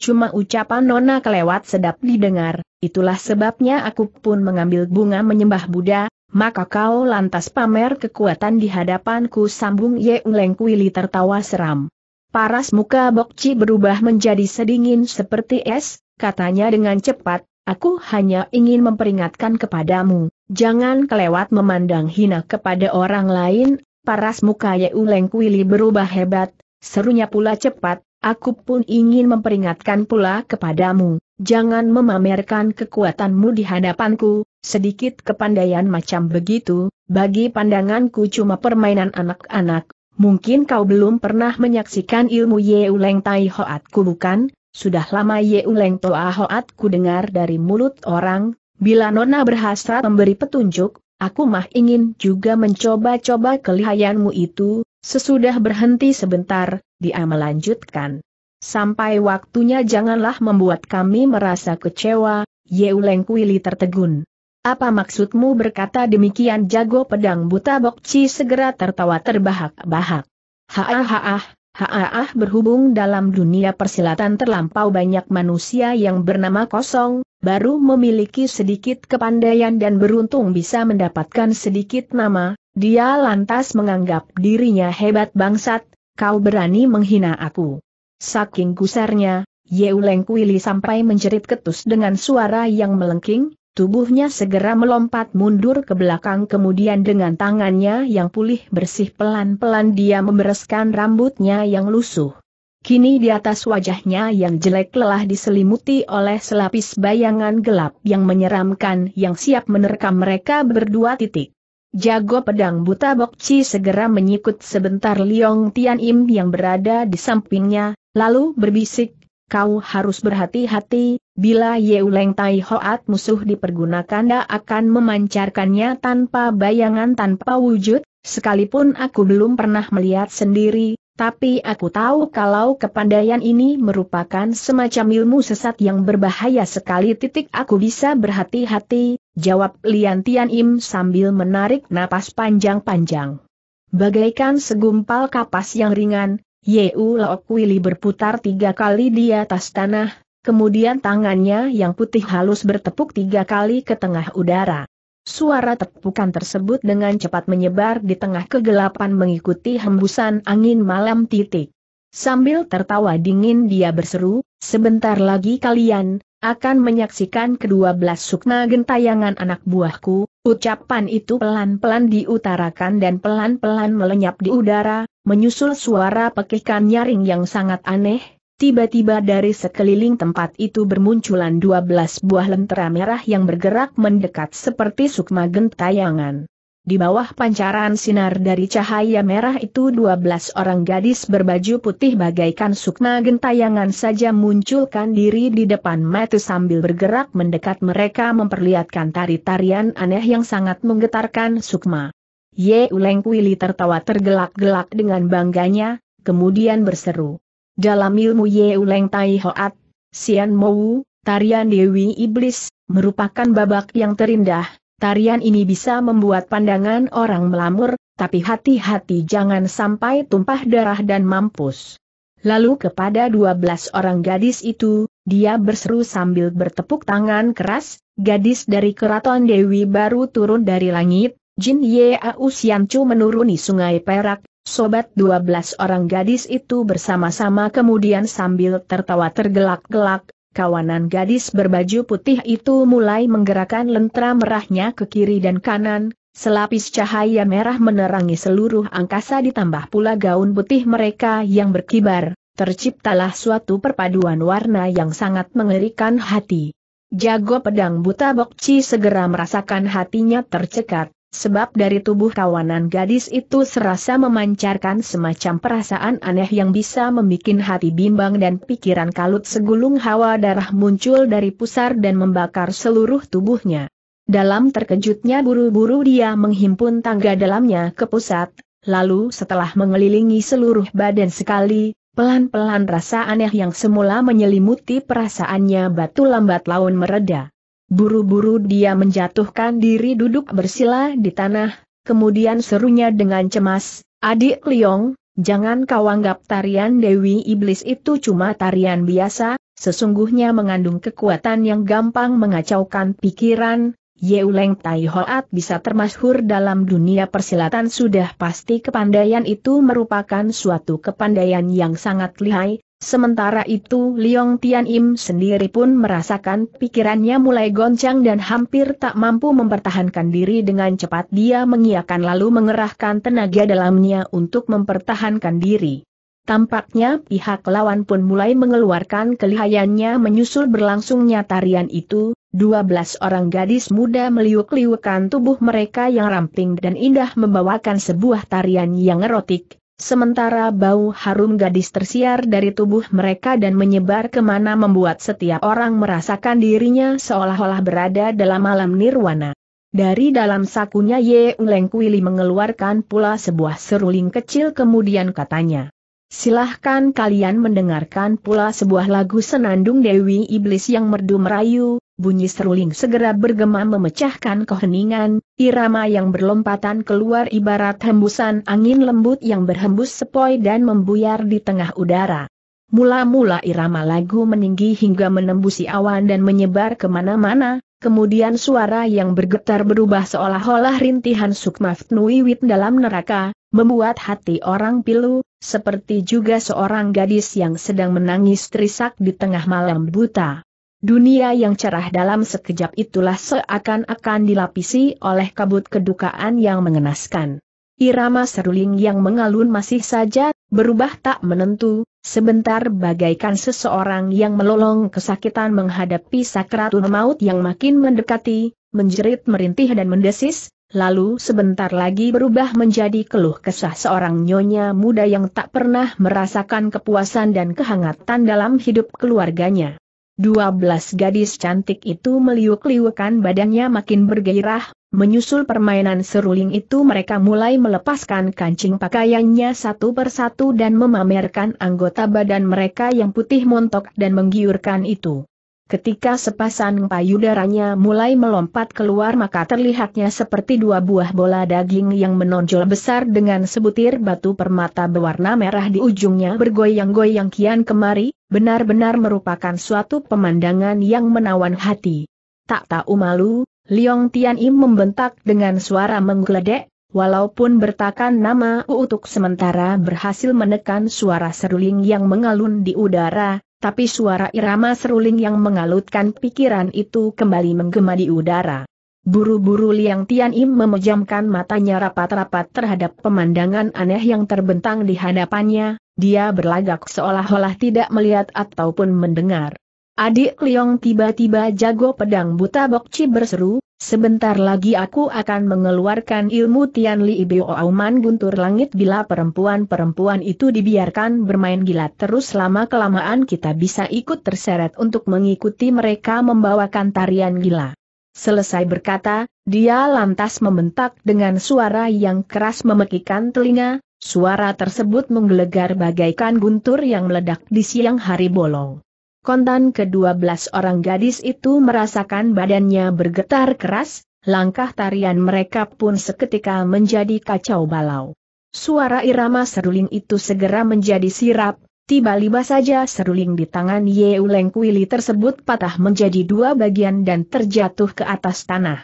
Cuma ucapan Nona kelewat sedap didengar, itulah sebabnya aku pun mengambil bunga menyembah Buddha, maka kau lantas pamer kekuatan di hadapanku sambung Ye Uleng tertawa seram. Paras muka Bokci berubah menjadi sedingin seperti es, katanya dengan cepat, aku hanya ingin memperingatkan kepadamu, jangan kelewat memandang hina kepada orang lain, paras muka Yeuleng Kuili berubah hebat, serunya pula cepat, aku pun ingin memperingatkan pula kepadamu, jangan memamerkan kekuatanmu di hadapanku, sedikit kepandaian macam begitu, bagi pandanganku cuma permainan anak-anak, Mungkin kau belum pernah menyaksikan ilmu Yeuleng Tai Hoatku bukan? Sudah lama Yeuleng Toa Hoatku dengar dari mulut orang, bila Nona berhasrat memberi petunjuk, aku mah ingin juga mencoba-coba kelihayanmu itu, sesudah berhenti sebentar, dia melanjutkan. Sampai waktunya janganlah membuat kami merasa kecewa, Yeuleng Kuili tertegun. Apa maksudmu berkata demikian jago pedang buta Bokci segera tertawa terbahak-bahak. Haaah, haaah berhubung dalam dunia persilatan terlampau banyak manusia yang bernama kosong, baru memiliki sedikit kepandaian dan beruntung bisa mendapatkan sedikit nama, dia lantas menganggap dirinya hebat bangsat, kau berani menghina aku. Saking gusarnya, Yeuleng Kuili sampai menjerit ketus dengan suara yang melengking, Tubuhnya segera melompat mundur ke belakang kemudian dengan tangannya yang pulih bersih pelan-pelan dia membereskan rambutnya yang lusuh. Kini di atas wajahnya yang jelek lelah diselimuti oleh selapis bayangan gelap yang menyeramkan yang siap menerkam mereka berdua titik. Jago pedang buta Bokci segera menyikut sebentar Liong Tian Im yang berada di sampingnya, lalu berbisik, kau harus berhati-hati, bila Yeuleng Tai Hoat musuh dipergunakan dia akan memancarkannya tanpa bayangan tanpa wujud, sekalipun aku belum pernah melihat sendiri, tapi aku tahu kalau kepandaian ini merupakan semacam ilmu sesat yang berbahaya sekali. Titik aku bisa berhati-hati, jawab Lian Tian Im sambil menarik napas panjang-panjang. Bagaikan segumpal kapas yang ringan, Yeu Lok Wili berputar tiga kali di atas tanah, kemudian tangannya yang putih halus bertepuk tiga kali ke tengah udara. Suara tepukan tersebut dengan cepat menyebar di tengah kegelapan mengikuti hembusan angin malam titik. Sambil tertawa dingin dia berseru, sebentar lagi kalian, akan menyaksikan kedua belas sukma gentayangan anak buahku, ucapan itu pelan-pelan diutarakan dan pelan-pelan melenyap di udara, menyusul suara pekikan nyaring yang sangat aneh, tiba-tiba dari sekeliling tempat itu bermunculan dua belas buah lentera merah yang bergerak mendekat seperti sukma gentayangan. Di bawah pancaran sinar dari cahaya merah itu 12 orang gadis berbaju putih bagaikan sukma gentayangan saja munculkan diri di depan mata sambil bergerak mendekat mereka memperlihatkan tari-tarian aneh yang sangat menggetarkan sukma. Ye Uleng Kuili tertawa tergelak-gelak dengan bangganya, kemudian berseru. Dalam ilmu Ye Uleng Tai Hoat, Sian Mou, tarian Dewi Iblis, merupakan babak yang terindah, Tarian ini bisa membuat pandangan orang melamur, tapi hati-hati jangan sampai tumpah darah dan mampus. Lalu kepada dua belas orang gadis itu, dia berseru sambil bertepuk tangan keras, gadis dari keraton Dewi baru turun dari langit, Jin Yau Siancu menuruni sungai Perak, sobat dua belas orang gadis itu bersama-sama kemudian sambil tertawa tergelak-gelak, kawanan gadis berbaju putih itu mulai menggerakkan lentera merahnya ke kiri dan kanan, selapis cahaya merah menerangi seluruh angkasa ditambah pula gaun putih mereka yang berkibar, terciptalah suatu perpaduan warna yang sangat mengerikan hati. Jago pedang buta Bokci segera merasakan hatinya tercekat, sebab dari tubuh kawanan gadis itu serasa memancarkan semacam perasaan aneh yang bisa membuat hati bimbang dan pikiran kalut segulung hawa darah muncul dari pusar dan membakar seluruh tubuhnya. Dalam terkejutnya buru-buru dia menghimpun tangga dalamnya ke pusat, lalu setelah mengelilingi seluruh badan sekali, pelan-pelan rasa aneh yang semula menyelimuti perasaannya batu lambat laun mereda. Buru-buru dia menjatuhkan diri duduk bersila di tanah, kemudian serunya dengan cemas, Adik Liong, jangan kau anggap tarian Dewi Iblis itu cuma tarian biasa, sesungguhnya mengandung kekuatan yang gampang mengacaukan pikiran, Yeuleng Tai Hoat bisa termasyhur dalam dunia persilatan sudah pasti kepandaian itu merupakan suatu kepandaian yang sangat lihai, Sementara itu Liong Tian Im sendiri pun merasakan pikirannya mulai goncang dan hampir tak mampu mempertahankan diri dengan cepat dia mengiakan lalu mengerahkan tenaga dalamnya untuk mempertahankan diri. Tampaknya pihak lawan pun mulai mengeluarkan kelihayannya menyusul berlangsungnya tarian itu, 12 orang gadis muda meliuk-liukan tubuh mereka yang ramping dan indah membawakan sebuah tarian yang erotik, Sementara bau harum gadis tersiar dari tubuh mereka dan menyebar kemana membuat setiap orang merasakan dirinya seolah-olah berada dalam alam nirwana. Dari dalam sakunya Ye Uleng Kuili mengeluarkan pula sebuah seruling kecil kemudian katanya. Silahkan kalian mendengarkan pula sebuah lagu senandung Dewi Iblis yang merdu merayu, Bunyi seruling segera bergema memecahkan keheningan, irama yang berlompatan keluar ibarat hembusan angin lembut yang berhembus sepoi dan membuyar di tengah udara. Mula-mula irama lagu meninggi hingga menembusi awan dan menyebar kemana-mana, kemudian suara yang bergetar berubah seolah-olah rintihan Sukmaftnuiwit dalam neraka, membuat hati orang pilu, seperti juga seorang gadis yang sedang menangis trisak di tengah malam buta. Dunia yang cerah dalam sekejap itulah seakan-akan dilapisi oleh kabut kedukaan yang mengenaskan. Irama seruling yang mengalun masih saja, berubah tak menentu, sebentar bagaikan seseorang yang melolong kesakitan menghadapi sakratul maut yang makin mendekati, menjerit merintih dan mendesis, lalu sebentar lagi berubah menjadi keluh kesah seorang nyonya muda yang tak pernah merasakan kepuasan dan kehangatan dalam hidup keluarganya. Dua belas gadis cantik itu meliuk-liukan badannya makin bergairah, menyusul permainan seruling itu mereka mulai melepaskan kancing pakaiannya satu persatu dan memamerkan anggota badan mereka yang putih montok dan menggiurkan itu. Ketika sepasang payudaranya mulai melompat keluar maka terlihatnya seperti dua buah bola daging yang menonjol besar dengan sebutir batu permata berwarna merah di ujungnya bergoyang-goyang kian kemari, benar-benar merupakan suatu pemandangan yang menawan hati. Tak tahu malu, Liong Tian Im membentak dengan suara menggeledek, walaupun bertakan nama untuk sementara berhasil menekan suara seruling yang mengalun di udara, tapi suara irama seruling yang mengalutkan pikiran itu kembali menggema di udara. Buru-buru Liang Tian memejamkan matanya rapat-rapat terhadap pemandangan aneh yang terbentang di hadapannya, dia berlagak seolah-olah tidak melihat ataupun mendengar. Adik Liong tiba-tiba jago pedang buta bokci berseru, Sebentar lagi aku akan mengeluarkan ilmu Tian Li Ibeo Auman Guntur Langit bila perempuan-perempuan itu dibiarkan bermain gila terus selama kelamaan kita bisa ikut terseret untuk mengikuti mereka membawakan tarian gila. Selesai berkata, dia lantas membentak dengan suara yang keras memekikan telinga, suara tersebut menggelegar bagaikan guntur yang meledak di siang hari bolong kontan ke-12 orang gadis itu merasakan badannya bergetar keras, langkah tarian mereka pun seketika menjadi kacau balau. Suara irama seruling itu segera menjadi sirap, tiba-tiba saja seruling di tangan Ye Uleng tersebut patah menjadi dua bagian dan terjatuh ke atas tanah.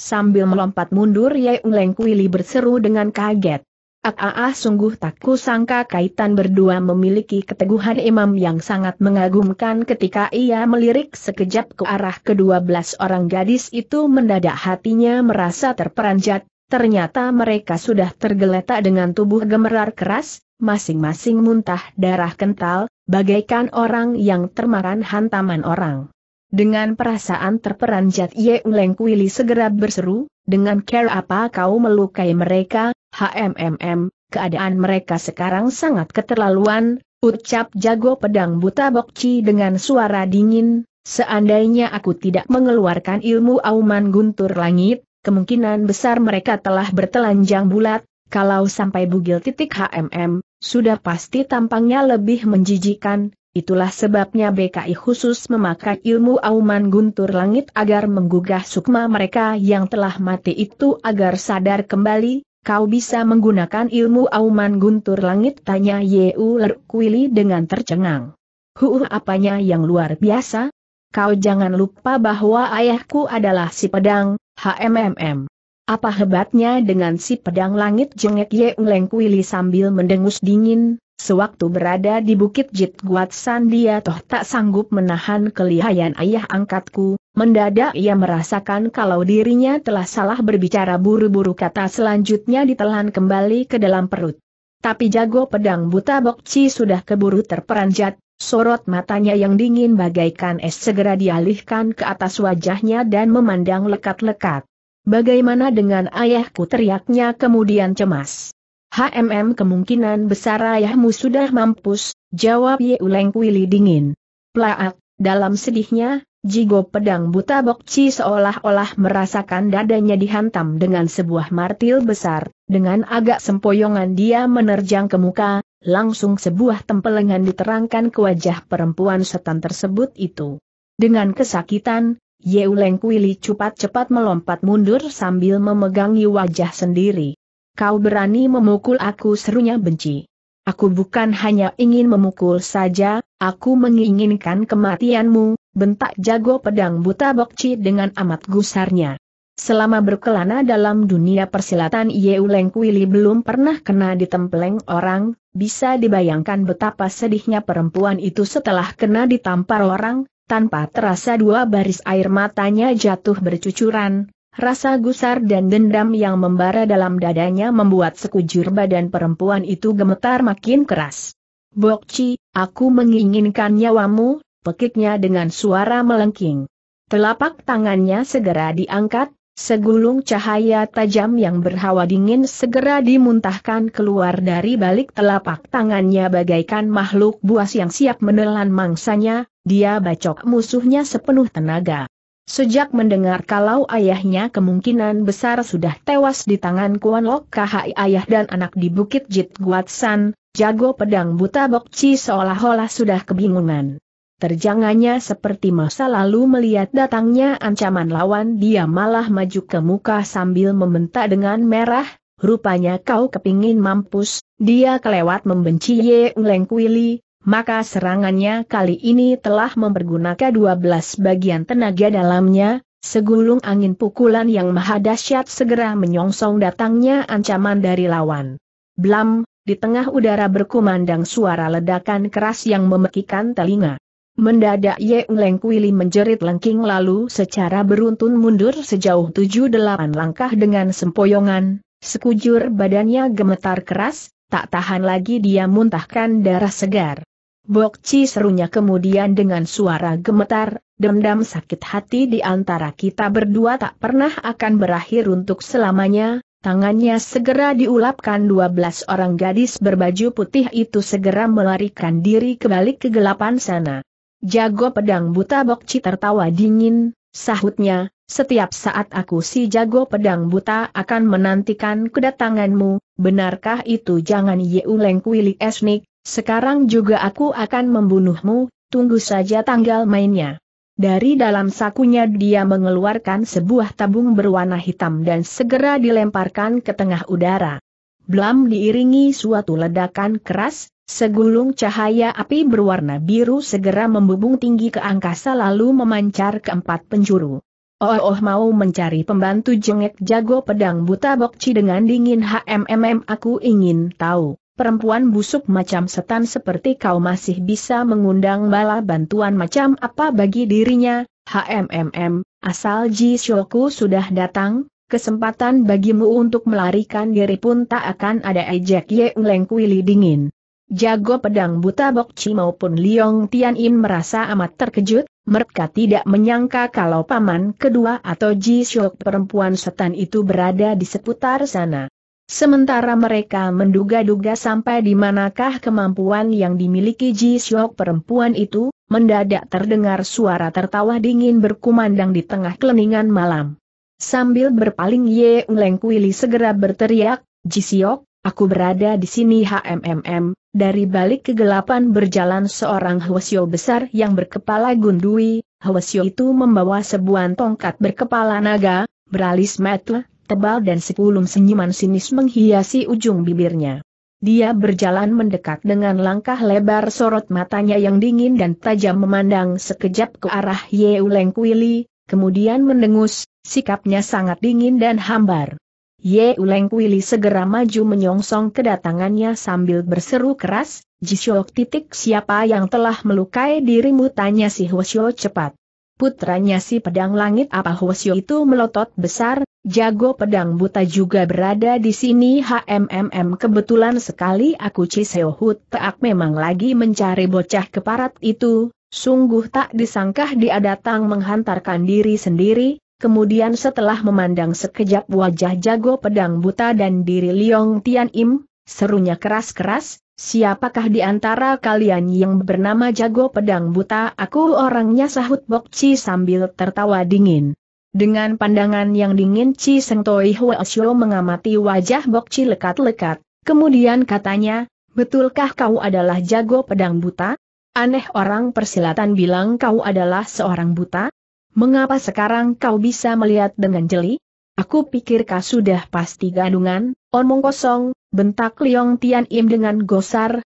Sambil melompat mundur Ye Uleng berseru dengan kaget. Aa sungguh tak kusangka kaitan berdua memiliki keteguhan imam yang sangat mengagumkan ketika ia melirik sekejap ke arah kedua belas orang gadis itu mendadak hatinya merasa terperanjat, ternyata mereka sudah tergeletak dengan tubuh gemerar keras, masing-masing muntah darah kental, bagaikan orang yang termakan hantaman orang. Dengan perasaan terperanjat Ye Leng Kuili segera berseru, dengan care apa kau melukai mereka, HMMM, keadaan mereka sekarang sangat keterlaluan, ucap jago pedang buta Bokci dengan suara dingin, seandainya aku tidak mengeluarkan ilmu auman guntur langit, kemungkinan besar mereka telah bertelanjang bulat, kalau sampai bugil titik HMM, sudah pasti tampangnya lebih menjijikan, itulah sebabnya BKI khusus memakai ilmu auman guntur langit agar menggugah sukma mereka yang telah mati itu agar sadar kembali, Kau bisa menggunakan ilmu auman guntur langit tanya Yeuler Kuili dengan tercengang. Huh apanya yang luar biasa? Kau jangan lupa bahwa ayahku adalah si pedang, HMMM. Apa hebatnya dengan si pedang langit jengek Yeuleng Kuili sambil mendengus dingin, Sewaktu berada di Bukit Jit Guat San dia toh tak sanggup menahan kelihayan ayah angkatku, mendadak ia merasakan kalau dirinya telah salah berbicara buru-buru kata selanjutnya ditelan kembali ke dalam perut. Tapi jago pedang buta Bokci sudah keburu terperanjat, sorot matanya yang dingin bagaikan es segera dialihkan ke atas wajahnya dan memandang lekat-lekat. Bagaimana dengan ayahku teriaknya kemudian cemas. HMM kemungkinan besar ayahmu sudah mampus, jawab Ye Uleng Wili dingin. Plaak, dalam sedihnya, Jigo pedang buta Bokci seolah-olah merasakan dadanya dihantam dengan sebuah martil besar, dengan agak sempoyongan dia menerjang ke muka, langsung sebuah tempelengan diterangkan ke wajah perempuan setan tersebut itu. Dengan kesakitan, Uleng Kuili cepat-cepat melompat mundur sambil memegangi wajah sendiri. Kau berani memukul aku serunya benci. Aku bukan hanya ingin memukul saja, aku menginginkan kematianmu, bentak jago pedang buta Bokci dengan amat gusarnya. Selama berkelana dalam dunia persilatan Yeu Leng Kuili belum pernah kena ditempeleng orang, bisa dibayangkan betapa sedihnya perempuan itu setelah kena ditampar orang, tanpa terasa dua baris air matanya jatuh bercucuran, Rasa gusar dan dendam yang membara dalam dadanya membuat sekujur badan perempuan itu gemetar makin keras. Bokci, aku menginginkan nyawamu, pekiknya dengan suara melengking. Telapak tangannya segera diangkat, segulung cahaya tajam yang berhawa dingin segera dimuntahkan keluar dari balik telapak tangannya bagaikan makhluk buas yang siap menelan mangsanya, dia bacok musuhnya sepenuh tenaga. Sejak mendengar kalau ayahnya kemungkinan besar sudah tewas di tangan Kuan Lok kahai ayah dan anak di Bukit Jit Guatsan, jago pedang buta Bokci seolah-olah sudah kebingungan. Terjangannya seperti masa lalu melihat datangnya ancaman lawan dia malah maju ke muka sambil membentak dengan merah, rupanya kau kepingin mampus, dia kelewat membenci Ye Uleng Kuili, maka serangannya kali ini telah mempergunakan 12 bagian tenaga dalamnya, segulung angin pukulan yang maha dahsyat segera menyongsong datangnya ancaman dari lawan. Blam, di tengah udara berkumandang suara ledakan keras yang memekikan telinga. Mendadak Ye Leng Kuili menjerit lengking lalu secara beruntun mundur sejauh tujuh delapan langkah dengan sempoyongan, sekujur badannya gemetar keras, tak tahan lagi dia muntahkan darah segar. Bokci serunya kemudian dengan suara gemetar, dendam sakit hati di antara kita berdua tak pernah akan berakhir untuk selamanya, tangannya segera diulapkan 12 orang gadis berbaju putih itu segera melarikan diri ke balik kegelapan sana. Jago pedang buta Bokci tertawa dingin, sahutnya, setiap saat aku si jago pedang buta akan menantikan kedatanganmu, benarkah itu jangan Yeuleng Kwili Esnik, sekarang juga aku akan membunuhmu, tunggu saja tanggal mainnya. Dari dalam sakunya dia mengeluarkan sebuah tabung berwarna hitam dan segera dilemparkan ke tengah udara. Blam diiringi suatu ledakan keras, segulung cahaya api berwarna biru segera membubung tinggi ke angkasa lalu memancar ke empat penjuru. Oh, oh mau mencari pembantu jengek jago pedang buta bokci dengan dingin HMMM aku ingin tahu perempuan busuk macam setan seperti kau masih bisa mengundang bala bantuan macam apa bagi dirinya, HMMM, asal Ji Shoku sudah datang, kesempatan bagimu untuk melarikan diri pun tak akan ada ejek Ye Uleng Kuili dingin. Jago pedang buta Bokci maupun Liong Im merasa amat terkejut, mereka tidak menyangka kalau paman kedua atau Ji Shok perempuan setan itu berada di seputar sana. Sementara mereka menduga-duga sampai di manakah kemampuan yang dimiliki Ji Syok perempuan itu, mendadak terdengar suara tertawa dingin berkumandang di tengah keleningan malam. Sambil berpaling Ye Uleng Kuili segera berteriak, Ji Syok, aku berada di sini HMMM, dari balik kegelapan berjalan seorang Hwasyo besar yang berkepala gundui, Hwasyo itu membawa sebuah tongkat berkepala naga, beralis metu, tebal dan sepulung senyuman sinis menghiasi ujung bibirnya. Dia berjalan mendekat dengan langkah lebar sorot matanya yang dingin dan tajam memandang sekejap ke arah Yeuleng Kuili, kemudian mendengus, sikapnya sangat dingin dan hambar. Yeuleng Kuili segera maju menyongsong kedatangannya sambil berseru keras, Jisyok titik siapa yang telah melukai dirimu tanya si Hwasyo cepat. Putranya si pedang langit apa Hwasyo itu melotot besar, Jago pedang buta juga berada di sini HMMM kebetulan sekali aku Ciseo Hut Teak memang lagi mencari bocah keparat itu, sungguh tak disangka dia datang menghantarkan diri sendiri, kemudian setelah memandang sekejap wajah jago pedang buta dan diri Liong Tian Im, serunya keras-keras, siapakah di antara kalian yang bernama jago pedang buta aku orangnya sahut Bokci sambil tertawa dingin. Dengan pandangan yang dingin Chi Seng Toi Hua Xiu mengamati wajah Bok Chi lekat-lekat, kemudian katanya, betulkah kau adalah jago pedang buta? Aneh orang persilatan bilang kau adalah seorang buta? Mengapa sekarang kau bisa melihat dengan jeli? Aku pikir kau sudah pasti gadungan, omong kosong, bentak Liong Tian Im dengan gosar,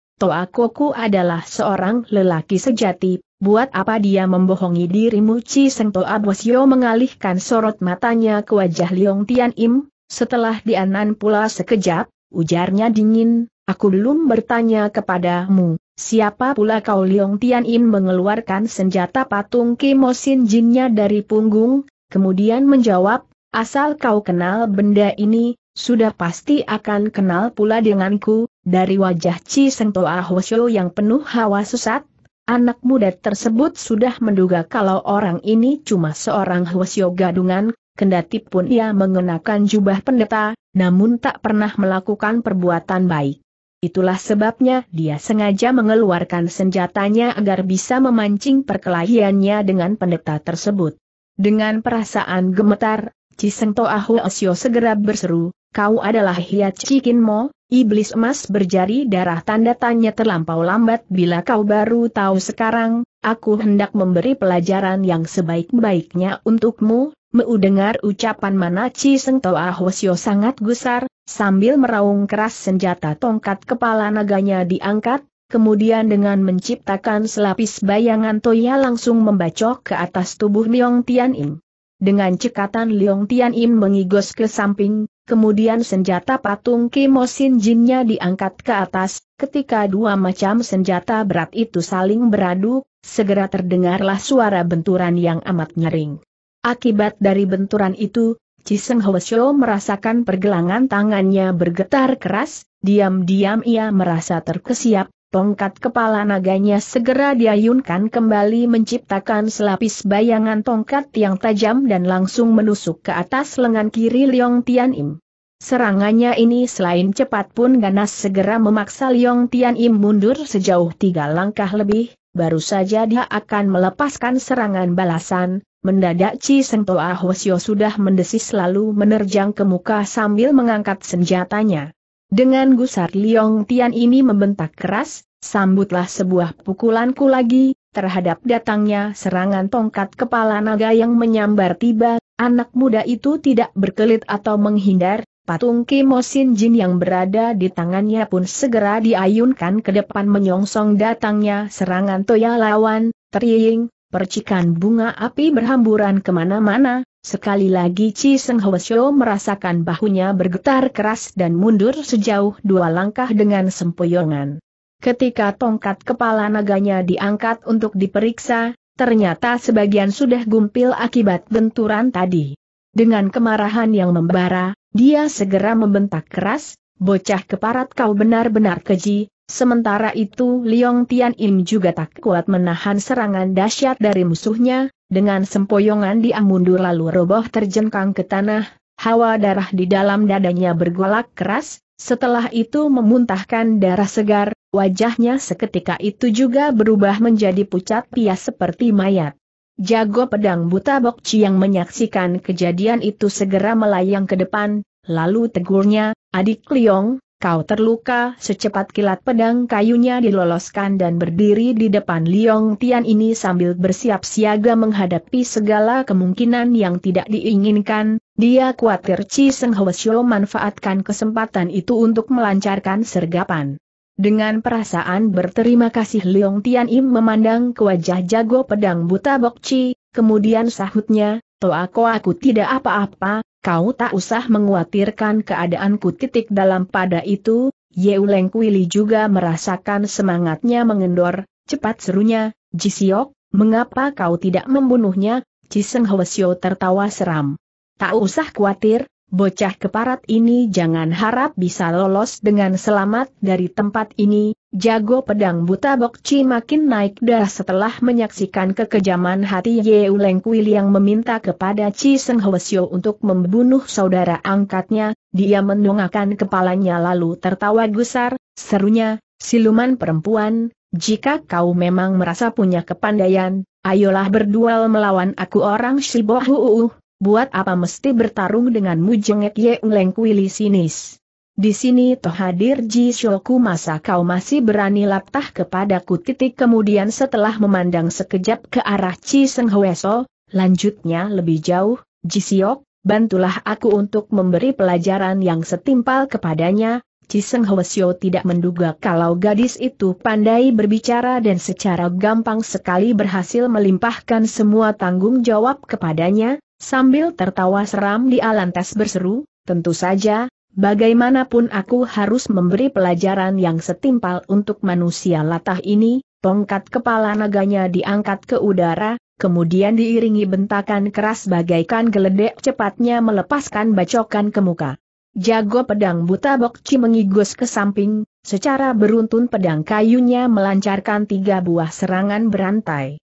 Koku adalah seorang lelaki sejati, buat apa dia membohongi dirimu Ci Seng Toa Bosio mengalihkan sorot matanya ke wajah Liong Tian Im, setelah dianan pula sekejap, ujarnya dingin, aku belum bertanya kepadamu, siapa pula kau Liong Tian Im mengeluarkan senjata patung Kimosin Jinnya dari punggung, kemudian menjawab, asal kau kenal benda ini, sudah pasti akan kenal pula denganku, dari wajah Ci Sengtoa yang penuh hawa sesat, anak muda tersebut sudah menduga kalau orang ini cuma seorang Hwasyo gadungan, kendati pun ia mengenakan jubah pendeta, namun tak pernah melakukan perbuatan baik. Itulah sebabnya dia sengaja mengeluarkan senjatanya agar bisa memancing perkelahiannya dengan pendeta tersebut. Dengan perasaan gemetar, Cisengto Ahu Asyo segera berseru, kau adalah hiat cikin mo, iblis emas berjari darah tanda tanya terlampau lambat bila kau baru tahu sekarang, aku hendak memberi pelajaran yang sebaik-baiknya untukmu, Meu dengar ucapan Seng Toa ah Hosyo sangat gusar, sambil meraung keras senjata tongkat kepala naganya diangkat, kemudian dengan menciptakan selapis bayangan Toya langsung membacok ke atas tubuh Niong Tian Im. Dengan cekatan Liong Tian Im mengigos ke samping, Kemudian senjata patung Kimo jinnya diangkat ke atas, ketika dua macam senjata berat itu saling beradu, segera terdengarlah suara benturan yang amat nyering. Akibat dari benturan itu, Ciseng Hoesyo merasakan pergelangan tangannya bergetar keras, diam-diam ia merasa terkesiap, Tongkat kepala naganya segera diayunkan kembali menciptakan selapis bayangan tongkat yang tajam dan langsung menusuk ke atas lengan kiri Liong Tian Im. Serangannya ini selain cepat pun ganas segera memaksa Liong Tian Im mundur sejauh tiga langkah lebih, baru saja dia akan melepaskan serangan balasan, mendadak Chi Seng Toa sudah mendesis lalu menerjang ke muka sambil mengangkat senjatanya. Dengan gusar Liong Tian ini membentak keras, sambutlah sebuah pukulanku lagi, terhadap datangnya serangan tongkat kepala naga yang menyambar tiba, anak muda itu tidak berkelit atau menghindar, Patung Kimo Sin Jin yang berada di tangannya pun segera diayunkan ke depan menyongsong datangnya serangan Toya lawan, teriing, percikan bunga api berhamburan kemana-mana, Sekali lagi Chi Seng Hwasyo merasakan bahunya bergetar keras dan mundur sejauh dua langkah dengan sempoyongan. Ketika tongkat kepala naganya diangkat untuk diperiksa, ternyata sebagian sudah gumpil akibat benturan tadi. Dengan kemarahan yang membara, dia segera membentak keras, bocah keparat kau benar-benar keji, Sementara itu Liong Tian Im juga tak kuat menahan serangan dahsyat dari musuhnya, dengan sempoyongan dia mundur lalu roboh terjengkang ke tanah, hawa darah di dalam dadanya bergolak keras, setelah itu memuntahkan darah segar, wajahnya seketika itu juga berubah menjadi pucat pias seperti mayat. Jago pedang buta Bokci yang menyaksikan kejadian itu segera melayang ke depan, lalu tegurnya, adik Liong, kau terluka, secepat kilat pedang kayunya diloloskan dan berdiri di depan Liong Tian ini sambil bersiap siaga menghadapi segala kemungkinan yang tidak diinginkan, dia khawatir Chi Seng Hwasyo manfaatkan kesempatan itu untuk melancarkan sergapan. Dengan perasaan berterima kasih Liong Tian Im memandang ke wajah jago pedang buta Bok Chi, kemudian sahutnya, Toh aku aku tidak apa-apa, kau tak usah menguatirkan keadaanku titik dalam pada itu, Yeuleng Kuili juga merasakan semangatnya mengendor, cepat serunya, Jisiok, mengapa kau tidak membunuhnya, Jiseng Hwasyo tertawa seram. Tak usah khawatir, Bocah keparat ini jangan harap bisa lolos dengan selamat dari tempat ini, jago pedang buta Bokci makin naik darah setelah menyaksikan kekejaman hati Ye Uleng Kuil yang meminta kepada Chi Seng untuk membunuh saudara angkatnya, dia mendongakkan kepalanya lalu tertawa gusar, serunya, siluman perempuan, jika kau memang merasa punya kepandaian, ayolah berduel melawan aku orang Shibohu buat apa mesti bertarung dengan jengek Ye Uleng sinis. Di sini toh hadir Ji Shouku masa kau masih berani laptah kepadaku titik kemudian setelah memandang sekejap ke arah Ji Seng Hweso, lanjutnya lebih jauh, Ji Siok, bantulah aku untuk memberi pelajaran yang setimpal kepadanya, Ji Ciseng Hweso tidak menduga kalau gadis itu pandai berbicara dan secara gampang sekali berhasil melimpahkan semua tanggung jawab kepadanya, Sambil tertawa seram Di Alantas berseru, tentu saja, bagaimanapun aku harus memberi pelajaran yang setimpal untuk manusia latah ini, tongkat kepala naganya diangkat ke udara, kemudian diiringi bentakan keras bagaikan geledek cepatnya melepaskan bacokan ke muka. Jago pedang buta Bokci mengigus ke samping, secara beruntun pedang kayunya melancarkan tiga buah serangan berantai.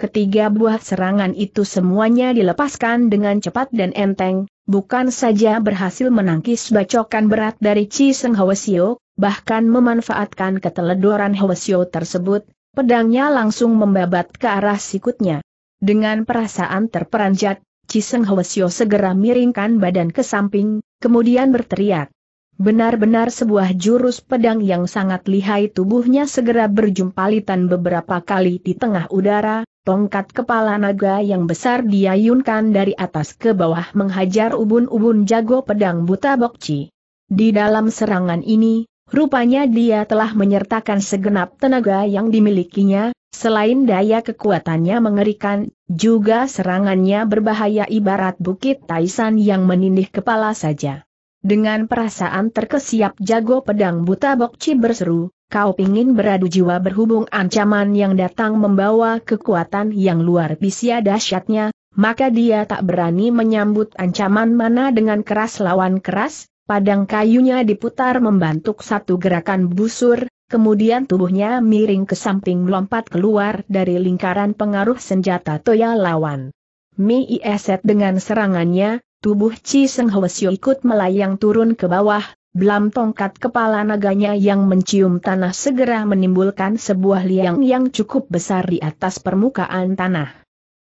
Ketiga buah serangan itu semuanya dilepaskan dengan cepat dan enteng, bukan saja berhasil menangkis bacokan berat dari Chi Seng Hwasio, bahkan memanfaatkan keteledoran Hwasio tersebut, pedangnya langsung membabat ke arah sikutnya. Dengan perasaan terperanjat, Chi Seng Hwasio segera miringkan badan ke samping, kemudian berteriak. Benar-benar sebuah jurus pedang yang sangat lihai tubuhnya segera berjumpalitan beberapa kali di tengah udara, Tongkat kepala naga yang besar diayunkan dari atas ke bawah menghajar ubun-ubun jago pedang buta Bokci. Di dalam serangan ini, rupanya dia telah menyertakan segenap tenaga yang dimilikinya, selain daya kekuatannya mengerikan, juga serangannya berbahaya ibarat bukit Taisan yang menindih kepala saja. Dengan perasaan terkesiap jago pedang buta Bokci berseru, kau pingin beradu jiwa berhubung ancaman yang datang membawa kekuatan yang luar biasa dahsyatnya, maka dia tak berani menyambut ancaman mana dengan keras lawan keras, padang kayunya diputar membantuk satu gerakan busur, kemudian tubuhnya miring ke samping melompat keluar dari lingkaran pengaruh senjata toya lawan. Mi Iset dengan serangannya, tubuh Chi Seng Hwesyo ikut melayang turun ke bawah, Belam tongkat kepala naganya yang mencium tanah segera menimbulkan sebuah liang yang cukup besar di atas permukaan tanah.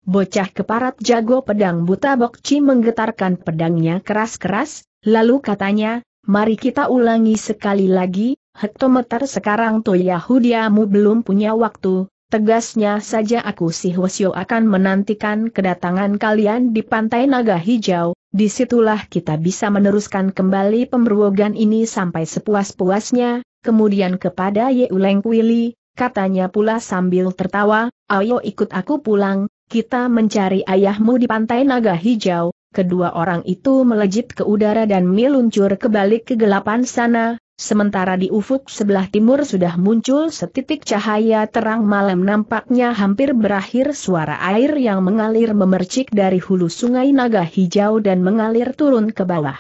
Bocah keparat jago pedang buta Bokci menggetarkan pedangnya keras-keras, lalu katanya, mari kita ulangi sekali lagi, hektometer sekarang tuh Yahudiamu belum punya waktu, tegasnya saja aku si Hwasyo akan menantikan kedatangan kalian di Pantai Naga Hijau, Disitulah kita bisa meneruskan kembali pemberwogan ini sampai sepuas-puasnya, kemudian kepada Ye Uleng Kwili, katanya pula sambil tertawa, ayo ikut aku pulang, kita mencari ayahmu di pantai Naga Hijau, kedua orang itu melejit ke udara dan meluncur kebalik kegelapan kegelapan sana, Sementara di ufuk sebelah timur sudah muncul setitik cahaya terang malam nampaknya hampir berakhir suara air yang mengalir memercik dari hulu sungai Naga Hijau dan mengalir turun ke bawah.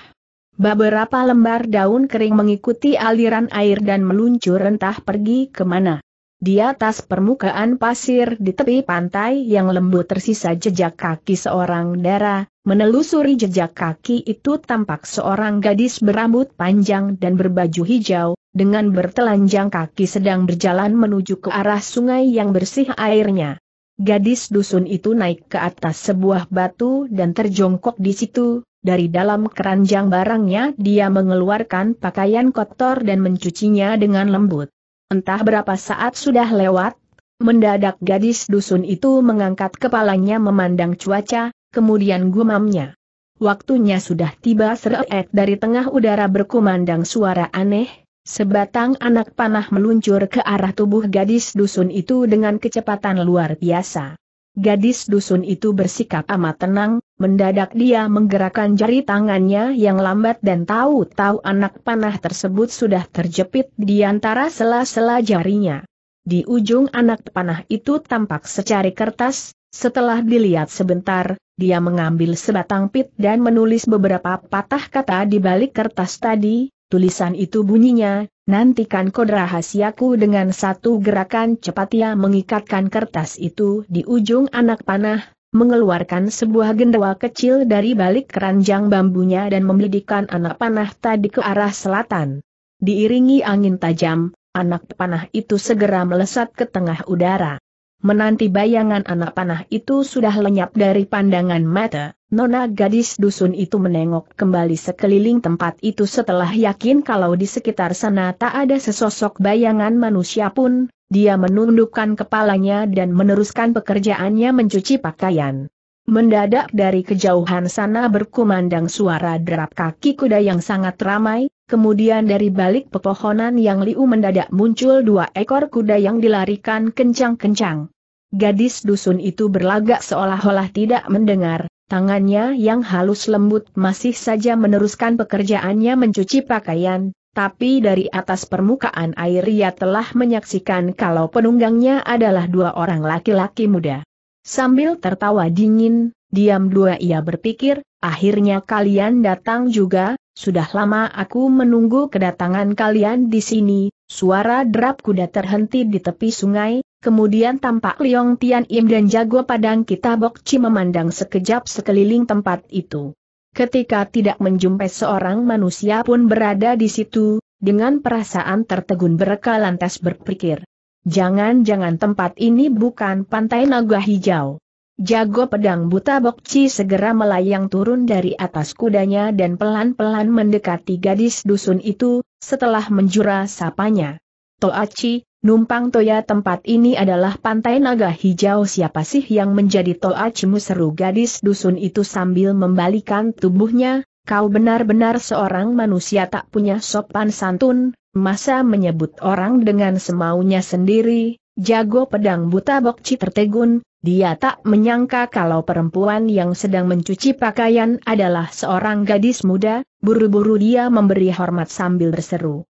Beberapa lembar daun kering mengikuti aliran air dan meluncur entah pergi kemana. Di atas permukaan pasir di tepi pantai yang lembut tersisa jejak kaki seorang dara, menelusuri jejak kaki itu tampak seorang gadis berambut panjang dan berbaju hijau, dengan bertelanjang kaki sedang berjalan menuju ke arah sungai yang bersih airnya. Gadis dusun itu naik ke atas sebuah batu dan terjongkok di situ, dari dalam keranjang barangnya dia mengeluarkan pakaian kotor dan mencucinya dengan lembut. Entah berapa saat sudah lewat, mendadak gadis dusun itu mengangkat kepalanya memandang cuaca, kemudian gumamnya. Waktunya sudah tiba seret dari tengah udara berkumandang suara aneh, sebatang anak panah meluncur ke arah tubuh gadis dusun itu dengan kecepatan luar biasa. Gadis dusun itu bersikap amat tenang, mendadak dia menggerakkan jari tangannya yang lambat dan tahu-tahu anak panah tersebut sudah terjepit di antara sela-sela jarinya. Di ujung anak panah itu tampak secari kertas, setelah dilihat sebentar, dia mengambil sebatang pit dan menulis beberapa patah kata di balik kertas tadi, Tulisan itu bunyinya, nantikan kode rahasiaku dengan satu gerakan cepat ia mengikatkan kertas itu di ujung anak panah, mengeluarkan sebuah gendawa kecil dari balik keranjang bambunya dan membelidikan anak panah tadi ke arah selatan. Diiringi angin tajam, anak panah itu segera melesat ke tengah udara. Menanti bayangan anak panah itu sudah lenyap dari pandangan mata, nona gadis dusun itu menengok kembali sekeliling tempat itu setelah yakin kalau di sekitar sana tak ada sesosok bayangan manusia pun, dia menundukkan kepalanya dan meneruskan pekerjaannya mencuci pakaian. Mendadak dari kejauhan sana berkumandang suara derap kaki kuda yang sangat ramai, Kemudian dari balik pepohonan yang liu mendadak muncul dua ekor kuda yang dilarikan kencang-kencang. Gadis dusun itu berlagak seolah-olah tidak mendengar, tangannya yang halus lembut masih saja meneruskan pekerjaannya mencuci pakaian, tapi dari atas permukaan air ia telah menyaksikan kalau penunggangnya adalah dua orang laki-laki muda. Sambil tertawa dingin, diam dua ia berpikir, akhirnya kalian datang juga, sudah lama aku menunggu kedatangan kalian di sini, suara derap kuda terhenti di tepi sungai, kemudian tampak Liong Tian Im dan jago padang kita Bokci memandang sekejap sekeliling tempat itu. Ketika tidak menjumpai seorang manusia pun berada di situ, dengan perasaan tertegun bereka lantas berpikir. Jangan-jangan tempat ini bukan pantai naga hijau. Jago pedang buta Bokci segera melayang turun dari atas kudanya dan pelan-pelan mendekati gadis dusun itu, setelah menjura sapanya. Toachi, numpang toya tempat ini adalah pantai naga hijau siapa sih yang menjadi Toachi seru gadis dusun itu sambil membalikan tubuhnya, kau benar-benar seorang manusia tak punya sopan santun, masa menyebut orang dengan semaunya sendiri, jago pedang buta Bokci tertegun, dia tak menyangka kalau perempuan yang sedang mencuci pakaian adalah seorang gadis muda, buru-buru dia memberi hormat sambil berseru.